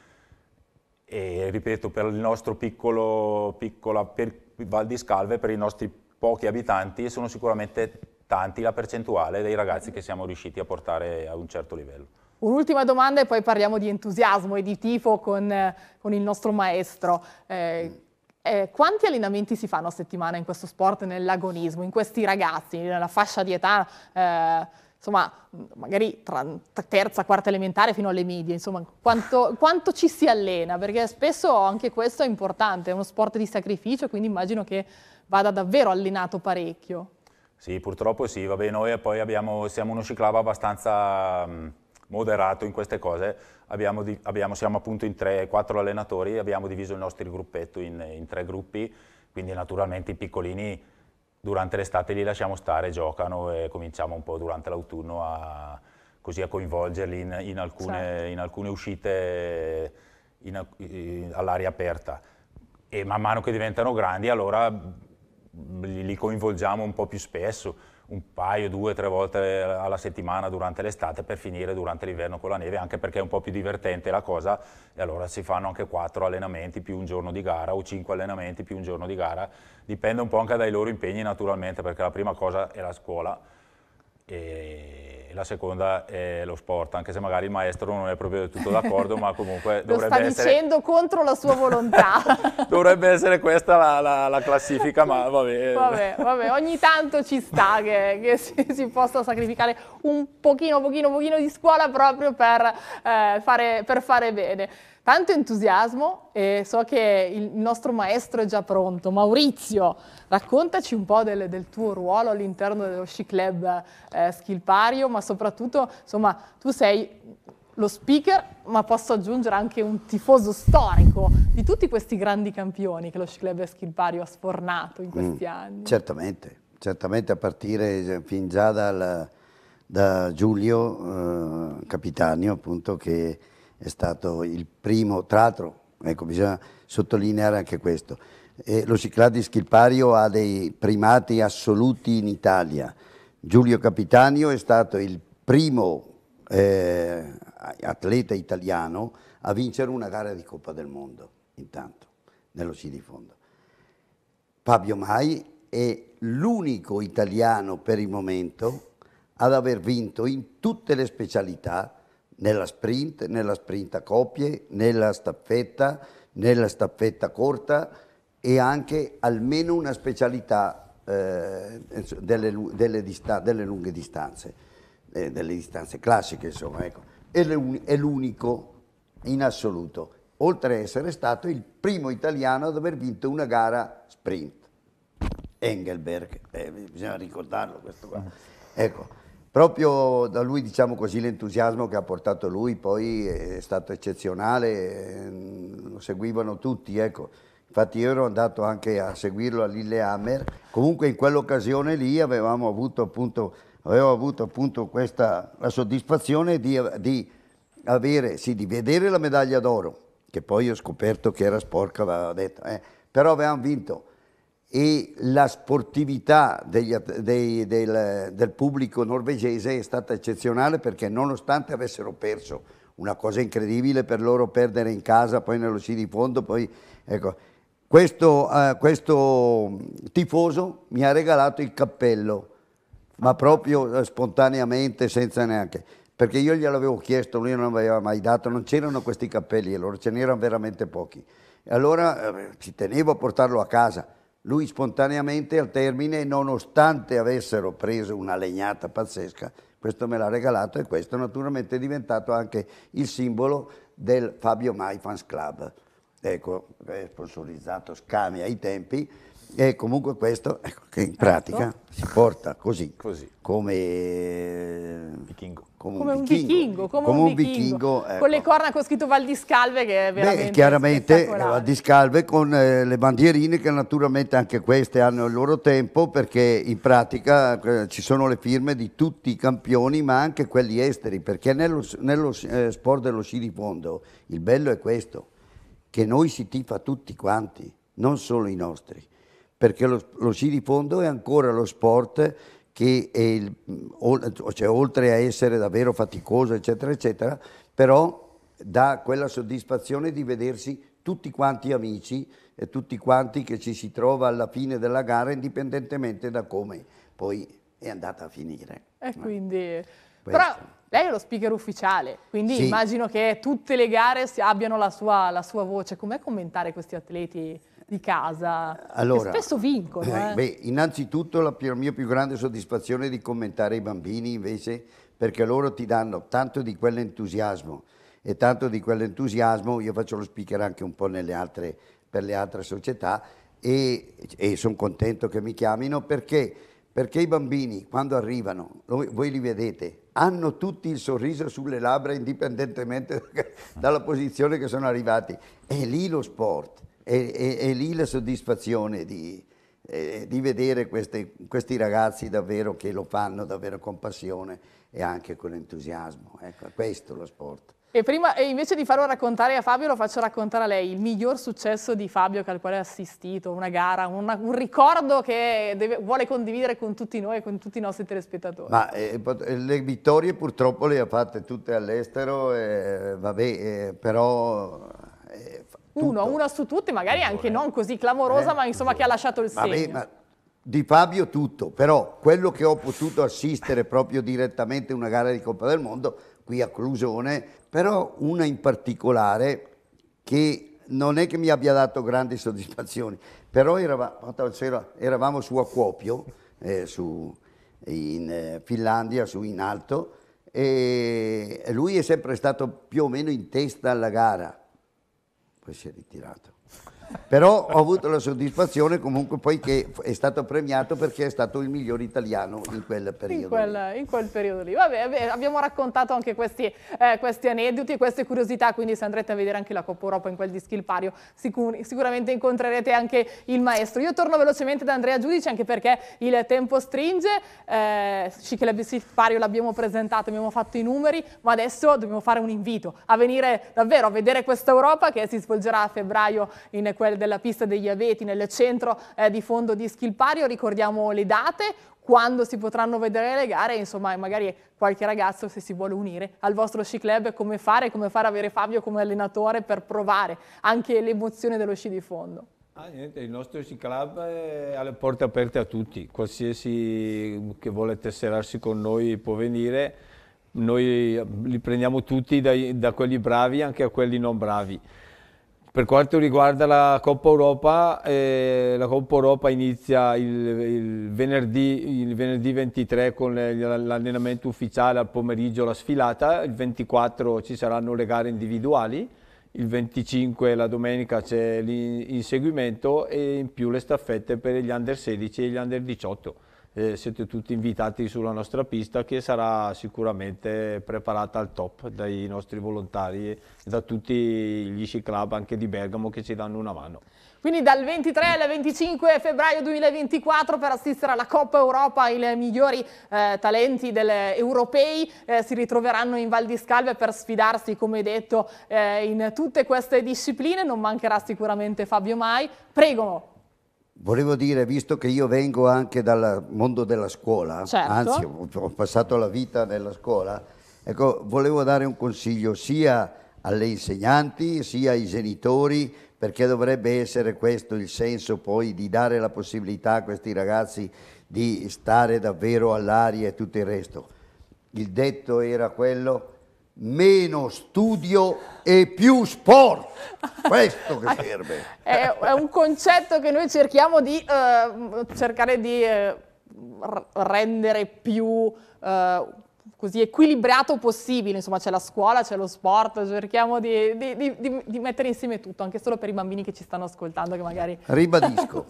e ripeto per il nostro piccolo piccola per, Val di Scalve per i nostri pochi abitanti sono sicuramente tanti la percentuale dei ragazzi che siamo riusciti a portare a un certo livello. Un'ultima domanda e poi parliamo di entusiasmo e di tifo con, con il nostro maestro. Eh, eh, quanti allenamenti si fanno a settimana in questo sport, nell'agonismo, in questi ragazzi, nella fascia di età, eh, insomma, magari tra terza, quarta elementare fino alle medie, insomma, quanto, quanto, ci si allena? Perché spesso anche questo è importante, è uno sport di sacrificio, quindi immagino che vada davvero allenato parecchio. Sì, purtroppo sì, vabbè, noi poi abbiamo, siamo uno ciclava abbastanza... Mh moderato in queste cose, abbiamo abbiamo, siamo appunto in 3 quattro allenatori, abbiamo diviso il nostro gruppetto in, in tre gruppi, quindi naturalmente i piccolini durante l'estate li lasciamo stare, giocano e cominciamo un po' durante l'autunno a, così a coinvolgerli in, in, alcune, certo. in alcune, uscite eh, all'aria aperta. E man mano che diventano grandi allora li coinvolgiamo un po' più spesso un paio, due, tre volte alla settimana durante l'estate per finire durante l'inverno con la neve, anche perché è un po' più divertente la cosa e allora si fanno anche quattro allenamenti più un giorno di gara o cinque allenamenti più un giorno di gara, dipende un po' anche dai loro impegni naturalmente perché la prima cosa è la scuola e la seconda è lo sport, anche se magari il maestro non è proprio del tutto d'accordo, ma comunque dovrebbe essere... Lo sta dicendo contro la sua volontà. dovrebbe essere questa la, la, la classifica, ma vabbè. vabbè. Vabbè, ogni tanto ci sta che, che si, si, possa sacrificare un pochino, pochino, pochino di scuola proprio per, eh, fare, per fare bene. Tanto entusiasmo e so che il nostro maestro è già pronto. Maurizio, raccontaci un po' del, del tuo ruolo all'interno dello Sci Club eh, Schilpario, ma soprattutto, insomma, tu sei lo speaker, ma posso aggiungere anche un tifoso storico di tutti questi grandi campioni che lo Sci Club Schilpario ha sfornato in mm, questi mm, anni. Certamente, certamente a partire eh, fin già dal, da Giulio eh, Capitanio, appunto, che è stato il primo, tra l'altro, ecco, bisogna sottolineare anche questo, eh, lo ciclati Schilpario ha dei primati assoluti in Italia. Giulio Capitanio è stato il primo eh, atleta italiano a vincere una gara di Coppa del Mondo, intanto, nello sci di fondo. Fabio Mai è l'unico italiano per il momento ad aver vinto in tutte le specialità nella sprint, nella sprint a coppie, nella staffetta, nella staffetta corta e anche almeno una specialità eh, delle, delle, delle, lunghe distanze, eh, delle distanze classiche insomma. Ecco. È l'unico in assoluto, oltre ad essere stato il primo italiano ad aver vinto una gara sprint. Engelberg, eh, bisogna ricordarlo questo qua. Eh. Ecco proprio da lui, diciamo così, l'entusiasmo che ha portato lui poi è stato eccezionale, ehm, lo seguivano tutti, ecco. Infatti io ero andato anche a seguirlo a Lillehammer, comunque in quell'occasione lì avevamo avuto appunto, avevo avuto appunto questa, la soddisfazione di, di, avere, sì, di vedere la medaglia d'oro, che poi ho scoperto che era sporca, aveva detto, eh. però avevamo vinto e la sportività degli, dei, del, del pubblico norvegese è stata eccezionale perché nonostante avessero perso una cosa incredibile per loro perdere in casa, poi nello sci di fondo, poi, ecco. questo, eh, questo, tifoso mi ha regalato il cappello, ma proprio eh, spontaneamente, senza neanche, perché io gliel'avevo chiesto, lui non aveva mai dato, non c'erano questi cappelli allora ce n'erano veramente pochi. E allora eh, ci tenevo a portarlo a casa lui spontaneamente al termine, nonostante avessero preso una legnata pazzesca, questo me l'ha regalato e questo naturalmente è diventato anche il simbolo del Fabio Mai Fans Club. Ecco, è sponsorizzato Scami ai tempi, e comunque questo, ecco, che in ecco. pratica Fatto. si porta così, così. Come, vichingo. come, come un, un vichingo, vichingo. Come, come un vichingo. vichingo ecco. Con le corna con scritto Val di Scalve che è veramente Beh, chiaramente eh, Val di Scalve con eh, le bandierine che naturalmente anche queste hanno il loro tempo perché in pratica eh, ci sono le firme di tutti i campioni ma anche quelli esteri perché nello, nello eh, sport dello sci di fondo il bello è questo, che noi si tifa tutti quanti, non solo i nostri perché lo, lo sci di fondo è ancora lo sport che il, cioè, oltre a essere davvero faticoso, eccetera, eccetera, però dà quella soddisfazione di vedersi tutti quanti amici e tutti quanti che ci si trova alla fine della gara, indipendentemente da come poi è andata a finire. E quindi... Questo. Però lei è lo speaker ufficiale, quindi sì. immagino che tutte le gare abbiano la sua, la sua voce. Com'è commentare questi atleti? di casa, allora, spesso vincono. Eh. eh. Beh, innanzitutto la mia più grande soddisfazione è di commentare i bambini invece, perché loro ti danno tanto di quell'entusiasmo e tanto di quell'entusiasmo, io faccio lo speaker anche un po' altre, per le altre società e, e sono contento che mi chiamino perché, perché i bambini quando arrivano, voi, voi li vedete, hanno tutti il sorriso sulle labbra indipendentemente dalla posizione che sono arrivati. È lì lo sport è, lì la soddisfazione di, eh, di vedere queste, questi ragazzi davvero che lo fanno davvero con passione e anche con entusiasmo. Ecco, questo è lo sport. E, prima, invece di farlo raccontare a Fabio, lo faccio raccontare a lei. Il miglior successo di Fabio al quale ha assistito, una gara, una, un ricordo che deve, vuole condividere con tutti noi e con tutti i nostri telespettatori. Ma, eh, eh le vittorie purtroppo le ha fatte tutte all'estero, eh, eh però eh, uno, una su tutte, magari anche non così clamorosa, eh, ma insomma tutto. che ha lasciato il segno. Vabbè, ma di Fabio tutto, però quello che ho potuto assistere proprio direttamente a una gara di Coppa del Mondo, qui a Clusone, però una in particolare che non è che mi abbia dato grandi soddisfazioni, però eravamo, eravamo su Acquopio, eh, su, in eh, Finlandia, su in alto, e lui è sempre stato più o meno in testa alla gara poi si è ritirato. Però ho avuto la soddisfazione comunque poi che è stato premiato perché è stato il miglior italiano in quel periodo. In quel, in quel periodo lì. Vabbè, vabbè, abbiamo raccontato anche questi, eh, questi aneddoti, queste curiosità, quindi se andrete a vedere anche la Coppa Europa in quel di skill pario, sicur sicuramente incontrerete anche il maestro. Io torno velocemente da Andrea Giudice anche perché il tempo stringe, eh, Ciclab l'abbiamo presentato, abbiamo fatto i numeri, ma adesso dobbiamo fare un invito a venire davvero a vedere questa Europa che si svolgerà a febbraio in come quelle della pista degli Aveti nel centro eh, di fondo di Schilpario. Ricordiamo le date, quando si potranno vedere le gare, insomma magari qualche ragazzo se si vuole unire al vostro sci club, come fare, come fare avere Fabio come allenatore per provare anche l'emozione dello sci di fondo. Ah, niente, il nostro sci club ha le porte aperte a tutti, qualsiasi che vuole tesserarsi con noi può venire, noi li prendiamo tutti dai, da quelli bravi anche a quelli non bravi. Per quanto riguarda la Coppa Europa, eh, la Coppa Europa inizia il, il, venerdì, il venerdì, 23 con l'allenamento ufficiale al pomeriggio la sfilata, il 24 ci saranno le gare individuali, il 25 la domenica c'è l'inseguimento e in più le staffette per gli under 16 e gli under 18 eh, siete tutti invitati sulla nostra pista che sarà sicuramente preparata al top dai nostri volontari e da tutti gli sci club anche di Bergamo che ci danno una mano. Quindi dal 23 al 25 febbraio 2024 per assistere alla Coppa Europa i migliori eh, talenti europei eh, si ritroveranno in Val di Scalve per sfidarsi come detto eh, in tutte queste discipline, non mancherà sicuramente Fabio Mai. Prego! Volevo dire, visto che io vengo anche dal mondo della scuola, certo. anzi ho passato la vita nella scuola, ecco, volevo dare un consiglio sia alle insegnanti sia ai genitori, perché dovrebbe essere questo il senso poi di dare la possibilità a questi ragazzi di stare davvero all'aria e tutto il resto. Il detto era quello meno studio e più sport. Questo che serve. È, è un concetto che noi cerchiamo di eh, cercare di eh, rendere più eh, così equilibrato possibile, insomma c'è la scuola, c'è lo sport, cerchiamo di, di, di, di, mettere insieme tutto, anche solo per i bambini che ci stanno ascoltando che magari... Ribadisco,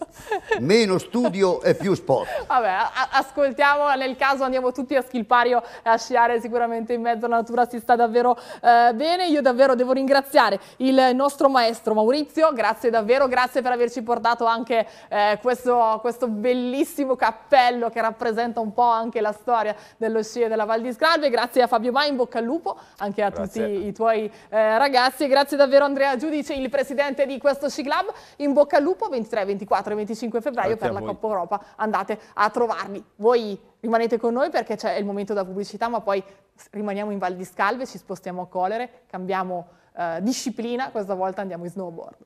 meno studio e più sport. Vabbè, ascoltiamo, nel caso andiamo tutti a Schilpario a sciare sicuramente in mezzo alla natura si sta davvero eh, bene, io davvero devo ringraziare il nostro maestro Maurizio, grazie davvero, grazie per averci portato anche eh, questo, questo bellissimo cappello che rappresenta un po' anche la storia dello sci e della Val di Scala salve, grazie a Fabio Mai, in bocca al lupo anche a grazie. tutti i tuoi eh, ragazzi. Grazie davvero Andrea Giudice, il presidente di questo Sci In bocca al lupo 23, 24 e 25 febbraio grazie per la Coppa Europa. Andate a trovarmi. Voi rimanete con noi perché c'è il momento della pubblicità, ma poi rimaniamo in Val di Scalve, ci spostiamo a Colere, cambiamo eh, disciplina, questa volta andiamo in snowboard.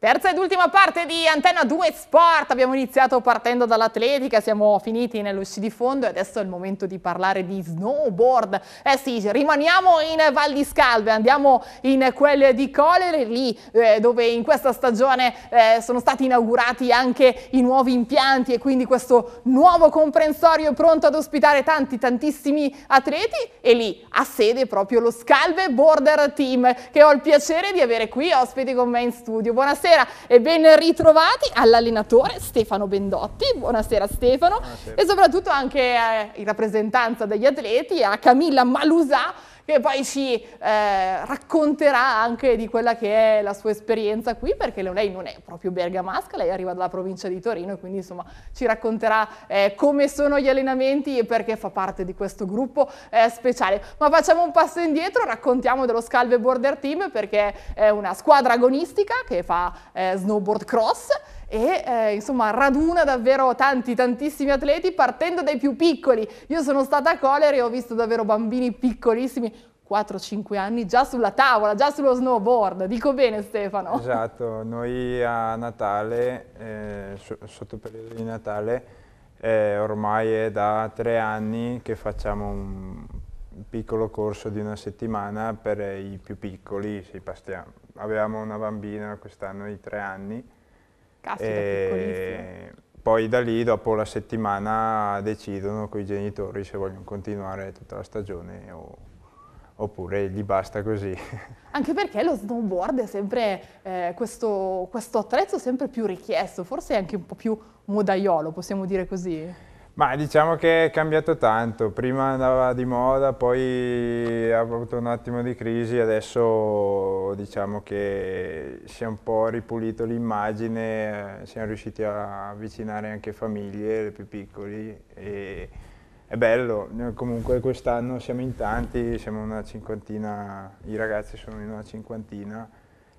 Terza ed ultima parte di Antenna 2 Sport, abbiamo iniziato partendo dall'atletica, siamo finiti nell'usci di fondo e adesso è il momento di parlare di snowboard. Eh sì, rimaniamo in Val di Scalve, andiamo in quelle di Colere, lì eh, dove in questa stagione eh, sono stati inaugurati anche i nuovi impianti e quindi questo nuovo comprensorio pronto ad ospitare tanti, tantissimi atleti e lì ha sede proprio lo Scalve Border Team che ho il piacere di avere qui ospiti con me in studio. Buonasera buonasera e ben ritrovati all'allenatore Stefano Bendotti. Buonasera Stefano buonasera. e soprattutto anche eh, in rappresentanza degli atleti a Camilla Malusà che poi ci eh, racconterà anche di quella che è la sua esperienza qui, perché lei non è proprio bergamasca, lei arriva dalla provincia di Torino e quindi insomma ci racconterà eh, come sono gli allenamenti e perché fa parte di questo gruppo eh, speciale. Ma facciamo un passo indietro, raccontiamo dello Scalve Border Team perché è una squadra agonistica che fa eh, snowboard cross e eh, insomma raduna davvero tanti, tantissimi atleti partendo dai più piccoli. Io sono stata a Coleri e ho visto davvero bambini piccolissimi, 4-5 anni già sulla tavola, già sullo snowboard. Dico bene Stefano? Esatto, noi a Natale, eh, sotto periodo di Natale, eh, ormai è da tre anni che facciamo un piccolo corso di una settimana per i più piccoli, se Avevamo una bambina quest'anno di tre anni, Caspita, e poi da lì dopo la settimana decidono con i genitori se vogliono continuare tutta la stagione o, oppure gli basta così. Anche perché lo snowboard è sempre eh, questo, questo attrezzo sempre più richiesto, forse anche un po' più modaiolo, possiamo dire così. Ma diciamo che è cambiato tanto, prima andava di moda, poi ha avuto un attimo di crisi, adesso diciamo che si è un po' ripulito l'immagine, eh, siamo riusciti a avvicinare anche famiglie, le più piccoli e è bello, comunque quest'anno siamo in tanti, siamo una cinquantina, i ragazzi sono in una cinquantina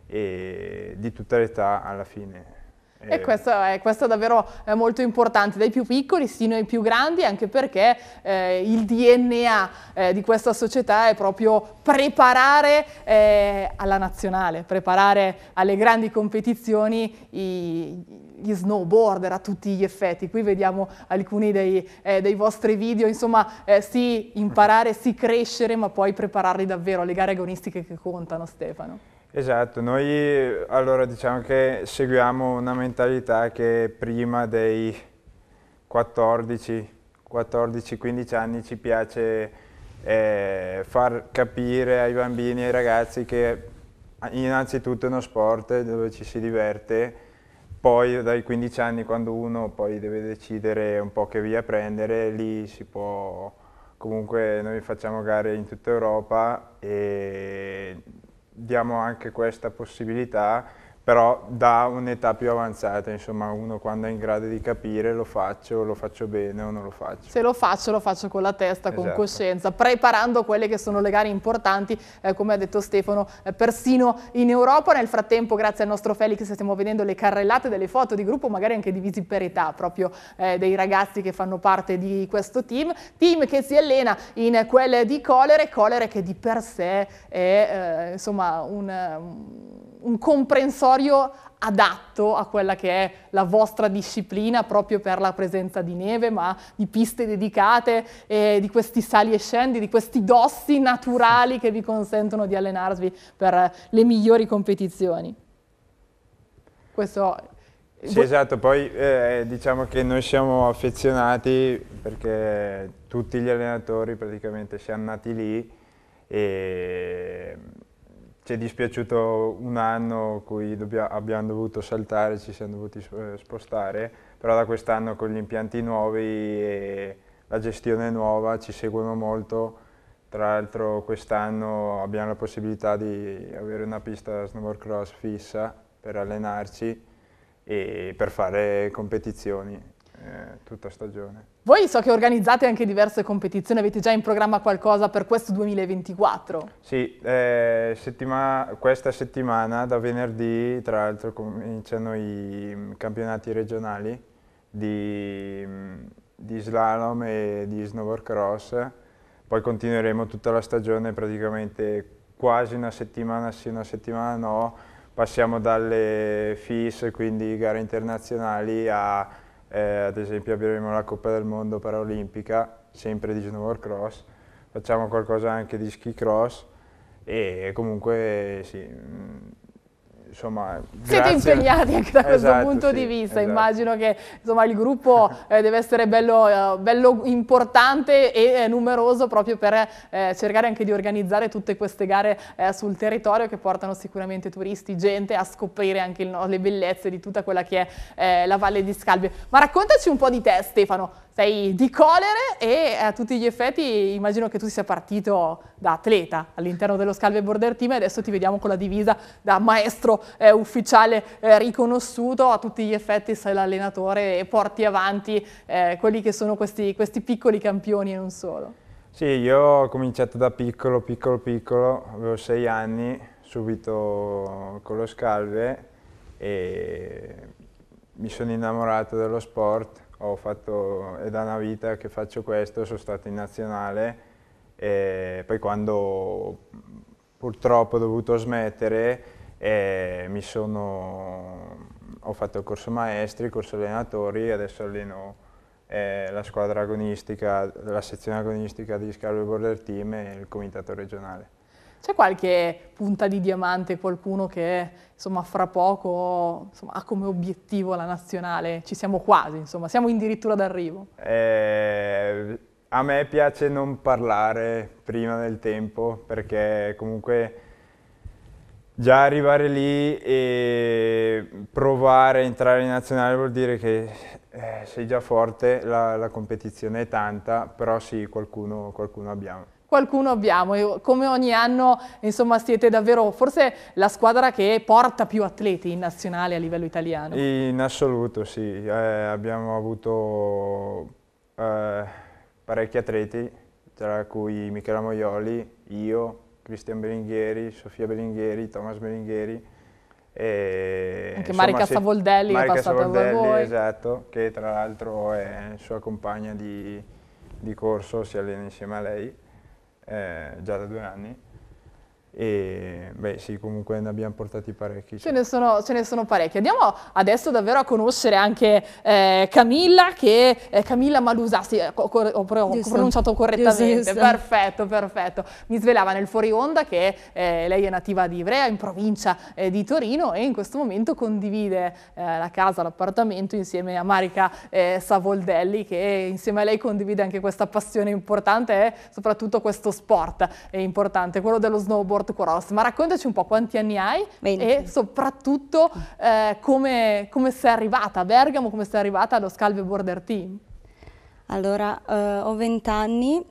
e di tutta l'età alla fine. E eh. questo è, questo è, davvero eh, molto importante, dai più piccoli sino ai più grandi, anche perché eh, il DNA eh, di questa società è proprio preparare eh, alla nazionale, preparare alle grandi competizioni i, gli snowboarder a tutti gli effetti. Qui vediamo alcuni dei, eh, dei vostri video, insomma sì imparare, sì crescere, ma poi prepararli davvero alle gare agonistiche che contano Stefano. Esatto, noi allora diciamo che seguiamo una mentalità che prima dei 14-15 anni ci piace eh, far capire ai bambini e ai ragazzi che innanzitutto è uno sport dove ci si diverte, poi dai 15 anni quando uno poi deve decidere un po' che via prendere, lì si può comunque noi facciamo gare in tutta Europa e diamo anche questa possibilità però da un'età più avanzata, insomma uno quando è in grado di capire lo faccio, lo faccio bene o non lo faccio. Se lo faccio, lo faccio con la testa, esatto. con coscienza, preparando quelle che sono le gare importanti, eh, come ha detto Stefano, eh, persino in Europa. Nel frattempo, grazie al nostro Felix, stiamo vedendo le carrellate delle foto di gruppo, magari anche divisi per età, proprio eh, dei ragazzi che fanno parte di questo team. Team che si allena in quelle di Colere, Colere che di per sé è eh, insomma un un comprensorio adatto a quella che è la vostra disciplina proprio per la presenza di neve, ma di piste dedicate, e di questi sali e scendi, di questi dossi naturali che vi consentono di allenarvi per le migliori competizioni. Questo... Sì, esatto, poi eh, diciamo che noi siamo affezionati perché tutti gli allenatori praticamente siamo nati lì e ci è dispiaciuto un anno cui abbiamo dovuto saltare, ci siamo dovuti eh, spostare, però da quest'anno con gli impianti nuovi e la gestione nuova ci seguono molto, tra l'altro quest'anno abbiamo la possibilità di avere una pista snowboard cross fissa per allenarci e per fare competizioni eh, tutta stagione. Voi so che organizzate anche diverse competizioni, avete già in programma qualcosa per questo 2024? Sì, eh, settima questa settimana, da venerdì, tra l'altro cominciano i mm, campionati regionali di, mm, di slalom e di snowboard cross, poi continueremo tutta la stagione praticamente quasi una settimana sì, una settimana no, passiamo dalle FIS, quindi gare internazionali, a eh, ad esempio abbiamo la Coppa del Mondo Paralimpica, sempre di snowboard cross, facciamo qualcosa anche di ski cross e comunque sì, mm, insomma, Siete impegnati anche da questo esatto, punto sì, di vista, esatto. immagino che insomma, il gruppo eh, deve essere bello, eh, bello importante e eh, numeroso proprio per eh, cercare anche di organizzare tutte queste gare eh, sul territorio che portano sicuramente turisti, gente a scoprire anche il, no, le bellezze di tutta quella che è eh, la Valle di Scalvio. Ma raccontaci un po' di te Stefano, sei di colere e eh, a tutti gli effetti immagino che tu sia partito da atleta all'interno dello Scalve Border Team e adesso ti vediamo con la divisa da maestro eh, ufficiale eh, riconosciuto, a tutti gli effetti sei l'allenatore e porti avanti eh, quelli che sono questi, questi piccoli campioni e non solo. Sì, io ho cominciato da piccolo, piccolo, piccolo, avevo sei anni, subito con lo Scalve e mi sono innamorato dello sport ho fatto, è da una vita che faccio questo, sono stato in nazionale e poi quando purtroppo ho dovuto smettere eh, mi sono, ho fatto il corso maestri, il corso allenatori, adesso alleno eh, la squadra agonistica, la sezione agonistica di Scarpe Border Team e il comitato regionale. C'è qualche punta di diamante, qualcuno che insomma, fra poco insomma, ha come obiettivo la nazionale? Ci siamo quasi, insomma, siamo addirittura d'arrivo. Eh, a me piace non parlare prima del tempo perché comunque già arrivare lì e provare a entrare in nazionale vuol dire che eh, sei già forte, la, la, competizione è tanta, però sì, qualcuno, qualcuno abbiamo qualcuno abbiamo e come ogni anno insomma siete davvero forse la squadra che porta più atleti in nazionale a livello italiano. In assoluto sì, eh, abbiamo avuto eh, parecchi atleti tra cui Michela Moioli, io, Cristian Beringhieri, Sofia Beringhieri, Thomas Beringhieri e, anche Marica Savoldelli Marica che è passata da voi esatto, che tra l'altro è sua compagna di, di corso si allena insieme a lei جربوه آه، يعني e beh sì comunque ne abbiamo portati parecchi. Ce ne sono, ce ne sono parecchi. Andiamo adesso davvero a conoscere anche eh, Camilla che eh, Camilla Malusassi, eh, ho, ho, pronunciato correttamente, perfetto, perfetto. Mi svelava nel fuori onda che eh, lei è nativa di Ivrea in provincia eh, di Torino e in questo momento condivide eh, la casa, l'appartamento insieme a Marica Savoldelli che insieme a lei condivide anche questa passione importante e soprattutto questo sport importante, quello dello snowboard Porto Coralos, ma raccontaci un po' quanti anni hai 20. e soprattutto eh, come, come, sei arrivata a Bergamo, come sei arrivata allo Scalve Border Team. Allora, eh, ho 20 anni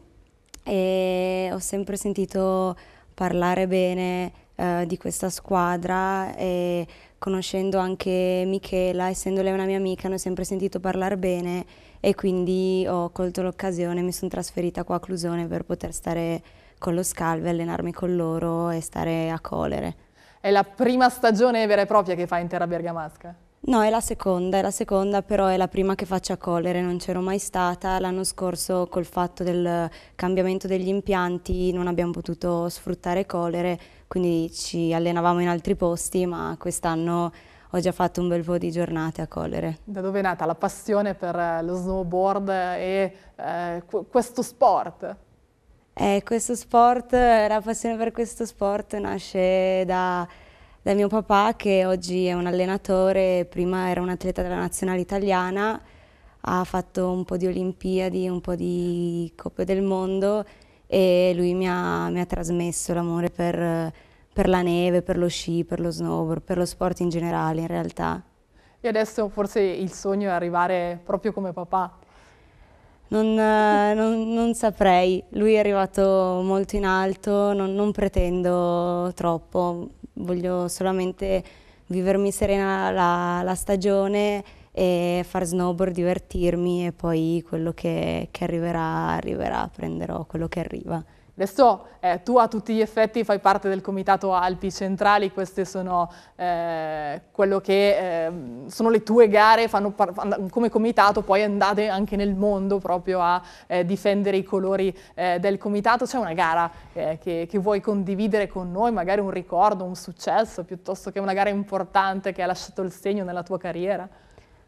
e ho sempre sentito parlare bene eh, di questa squadra e conoscendo anche Michela, essendo lei una mia amica, ne ho sempre sentito parlare bene e quindi ho colto l'occasione, mi sono trasferita qua a Clusone per poter stare con lo Scalve, allenarmi con loro e stare a colere. È la prima stagione vera e propria che fa in terra bergamasca? No, è la seconda, è la seconda, però è la prima che faccio a Colere, non c'ero mai stata. L'anno scorso col fatto del cambiamento degli impianti non abbiamo potuto sfruttare Colere, quindi ci allenavamo in altri posti, ma quest'anno ho già fatto un bel po' di giornate a Collere. Da dove è nata la passione per eh, lo snowboard e eh, questo sport? Eh, questo sport, la passione per questo sport nasce da, da mio papà che oggi è un allenatore, prima era un atleta della nazionale italiana, ha fatto un po' di Olimpiadi, un po' di Coppe del Mondo e lui mi ha, mi ha trasmesso l'amore per per la neve, per lo sci, per lo snowboard, per lo sport in generale in realtà. E adesso forse il sogno è arrivare proprio come papà? Non, eh, non, non saprei, lui è arrivato molto in alto, non, non pretendo troppo, voglio solamente vivermi serena la, la, stagione e far snowboard, divertirmi e poi quello che, che arriverà, arriverà, prenderò quello che arriva. Adesso eh, tu a tutti gli effetti fai parte del Comitato Alpi Centrali, queste sono, eh, che, eh, sono le tue gare, fanno, come comitato poi andate anche nel mondo proprio a eh, difendere i colori eh, del comitato. C'è una gara eh, che, che, vuoi condividere con noi, magari un ricordo, un successo, piuttosto che una gara importante che ha lasciato il segno nella tua carriera?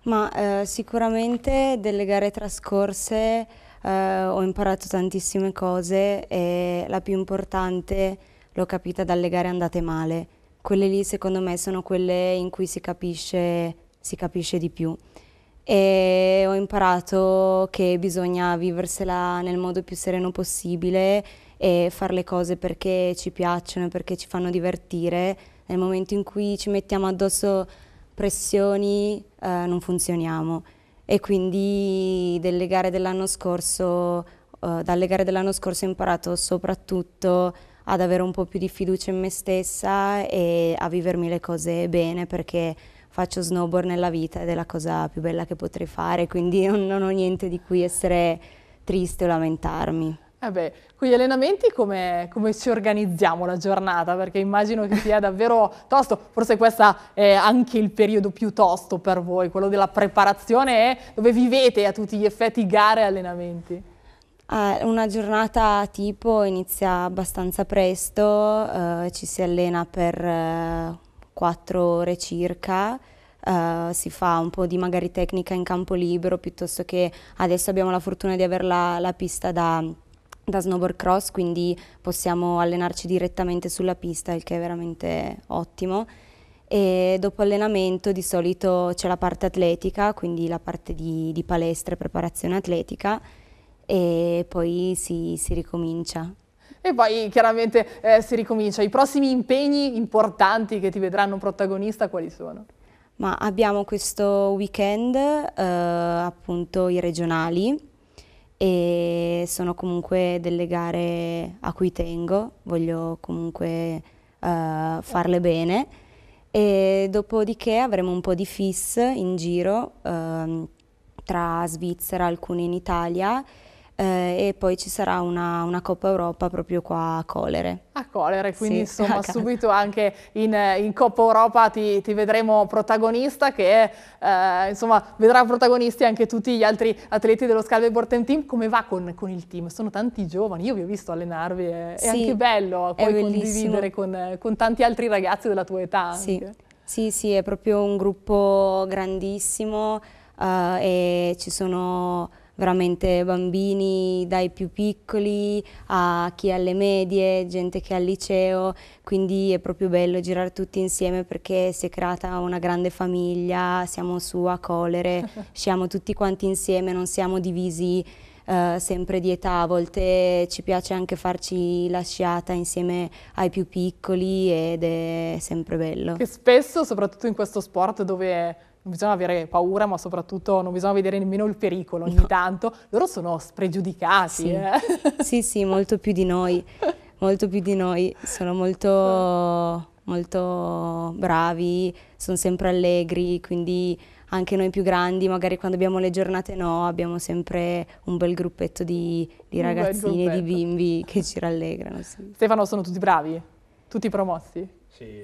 Ma sicuramente delle gare trascorse eh, ho imparato tantissime cose e la più importante l'ho capita dalle gare andate male. Quelle lì secondo me sono quelle in cui si capisce, si capisce di più e ho imparato che bisogna viversela nel modo più sereno possibile e fare le cose perché ci piacciono, e perché ci fanno divertire. Nel momento in cui ci mettiamo addosso pressioni eh, non funzioniamo e quindi delle gare dell'anno scorso, eh, dalle gare dell'anno scorso ho imparato soprattutto ad avere un po' più di fiducia in me stessa e a vivermi le cose bene perché faccio snowboard nella vita ed è la cosa più bella che potrei fare, quindi non ho niente di cui essere triste o lamentarmi. Eh con gli allenamenti come, come, ci organizziamo la giornata? Perché immagino che sia davvero tosto, forse questo è anche il periodo più tosto per voi, quello della preparazione dove vivete a tutti gli effetti gare e allenamenti. Ah, una giornata tipo inizia abbastanza presto, eh, ci si allena per 4 eh, ore circa, Uh, si fa un po' di magari tecnica in campo libero piuttosto che adesso abbiamo la fortuna di avere la, la pista da da snowboard cross, quindi possiamo allenarci direttamente sulla pista, il che è veramente ottimo. E dopo allenamento di solito c'è la parte atletica, quindi la parte di, di palestra e preparazione atletica, e poi si, si ricomincia. E poi chiaramente eh, si ricomincia. I prossimi impegni importanti che ti vedranno protagonista quali sono? Ma abbiamo questo weekend eh, appunto i regionali, e sono comunque delle gare a cui tengo, voglio comunque uh, farle bene e dopodiché avremo un po' di FIS in giro uh, tra Svizzera, alcune in Italia eh, e poi ci sarà una, una, Coppa Europa proprio qua a Colere. A Colere, quindi sì, insomma subito anche in, in Coppa Europa ti, ti, vedremo protagonista che eh, insomma vedrà protagonisti anche tutti gli altri atleti dello Scalve Borten Team. Come va con, con, il team? Sono tanti giovani, io vi ho visto allenarvi, è, sì, è anche bello poi condividere con, con, tanti altri ragazzi della tua età. Anche. Sì. Sì, sì, è proprio un gruppo grandissimo uh, e ci sono veramente bambini dai più piccoli a chi è alle medie, gente che è al liceo, quindi è proprio bello girare tutti insieme perché si è creata una grande famiglia, siamo su a colere, siamo tutti quanti insieme, non siamo divisi Uh, sempre di età, a volte ci piace anche farci la sciata insieme ai più piccoli ed è sempre bello. Che spesso, soprattutto in questo sport dove È non bisogna avere paura, ma soprattutto non bisogna vedere nemmeno il pericolo ogni no. tanto. Loro sono spregiudicati. Sì. Eh. sì, sì, molto più di noi, molto più di noi. Sono molto, molto bravi, sono sempre allegri, quindi anche noi più grandi, magari quando abbiamo le giornate no, abbiamo sempre un bel gruppetto di, di ragazzini e di bimbi che ci rallegrano. Sì. Stefano, sono tutti bravi? Tutti promossi? Sì.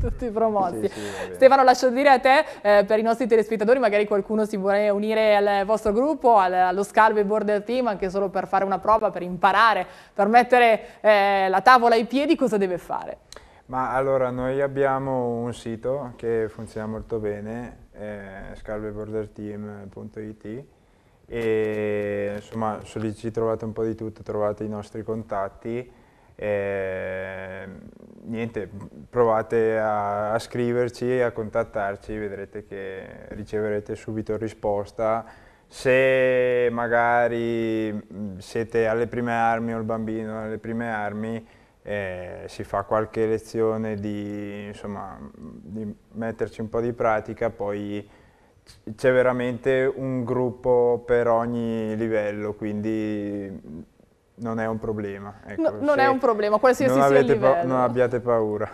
Tutti promossi. Sì, sì, Stefano, lascio dire a te, eh, per i nostri telespettatori, magari qualcuno si vuole unire al vostro gruppo, al, allo Scalve Border Team, anche solo per fare una prova, per imparare, per mettere eh, la tavola ai piedi, cosa deve fare? Ma allora, noi abbiamo un sito che funziona molto bene, eh, scalveborderteam.it, e insomma, lì ci trovate un po' di tutto, trovate i nostri contatti, e, niente, provate a, a scriverci e a contattarci, vedrete che riceverete subito risposta. Se magari siete alle prime armi o il bambino alle prime armi, eh, si fa qualche lezione di, insomma, di metterci un po' di pratica, poi c'è veramente un gruppo per ogni livello, quindi non è un problema. Ecco, no, non è un problema, qualsiasi non sia il livello. non abbiate paura.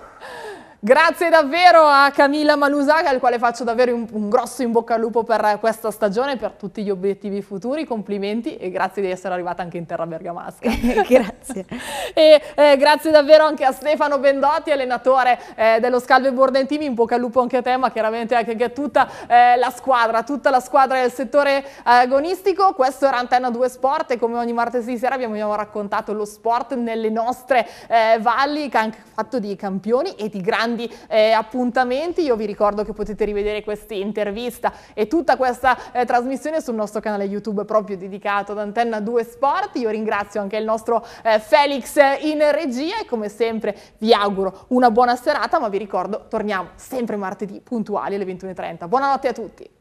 Grazie davvero a Camilla Malusaga, al quale faccio davvero un, un, grosso in bocca al lupo per questa stagione, per tutti gli obiettivi futuri, complimenti e grazie di essere arrivata anche in terra bergamasca. grazie. e, eh, grazie davvero anche a Stefano Bendotti, allenatore eh, dello Scalve Borden Team, in bocca al lupo anche a te, ma chiaramente anche a tutta eh, la squadra, tutta la squadra del settore agonistico. Questo era Antenna 2 Sport e come ogni martedì sera vi abbiamo raccontato lo sport nelle nostre eh, valli, fatto di campioni e di grandi grandi eh, appuntamenti. Io vi ricordo che potete rivedere questa intervista e tutta questa eh, trasmissione sul nostro canale YouTube proprio dedicato ad Antenna 2 Sport. Io ringrazio anche il nostro eh, Felix in regia e come sempre vi auguro una buona serata, ma vi ricordo torniamo sempre martedì puntuali alle 21.30. Buonanotte a tutti!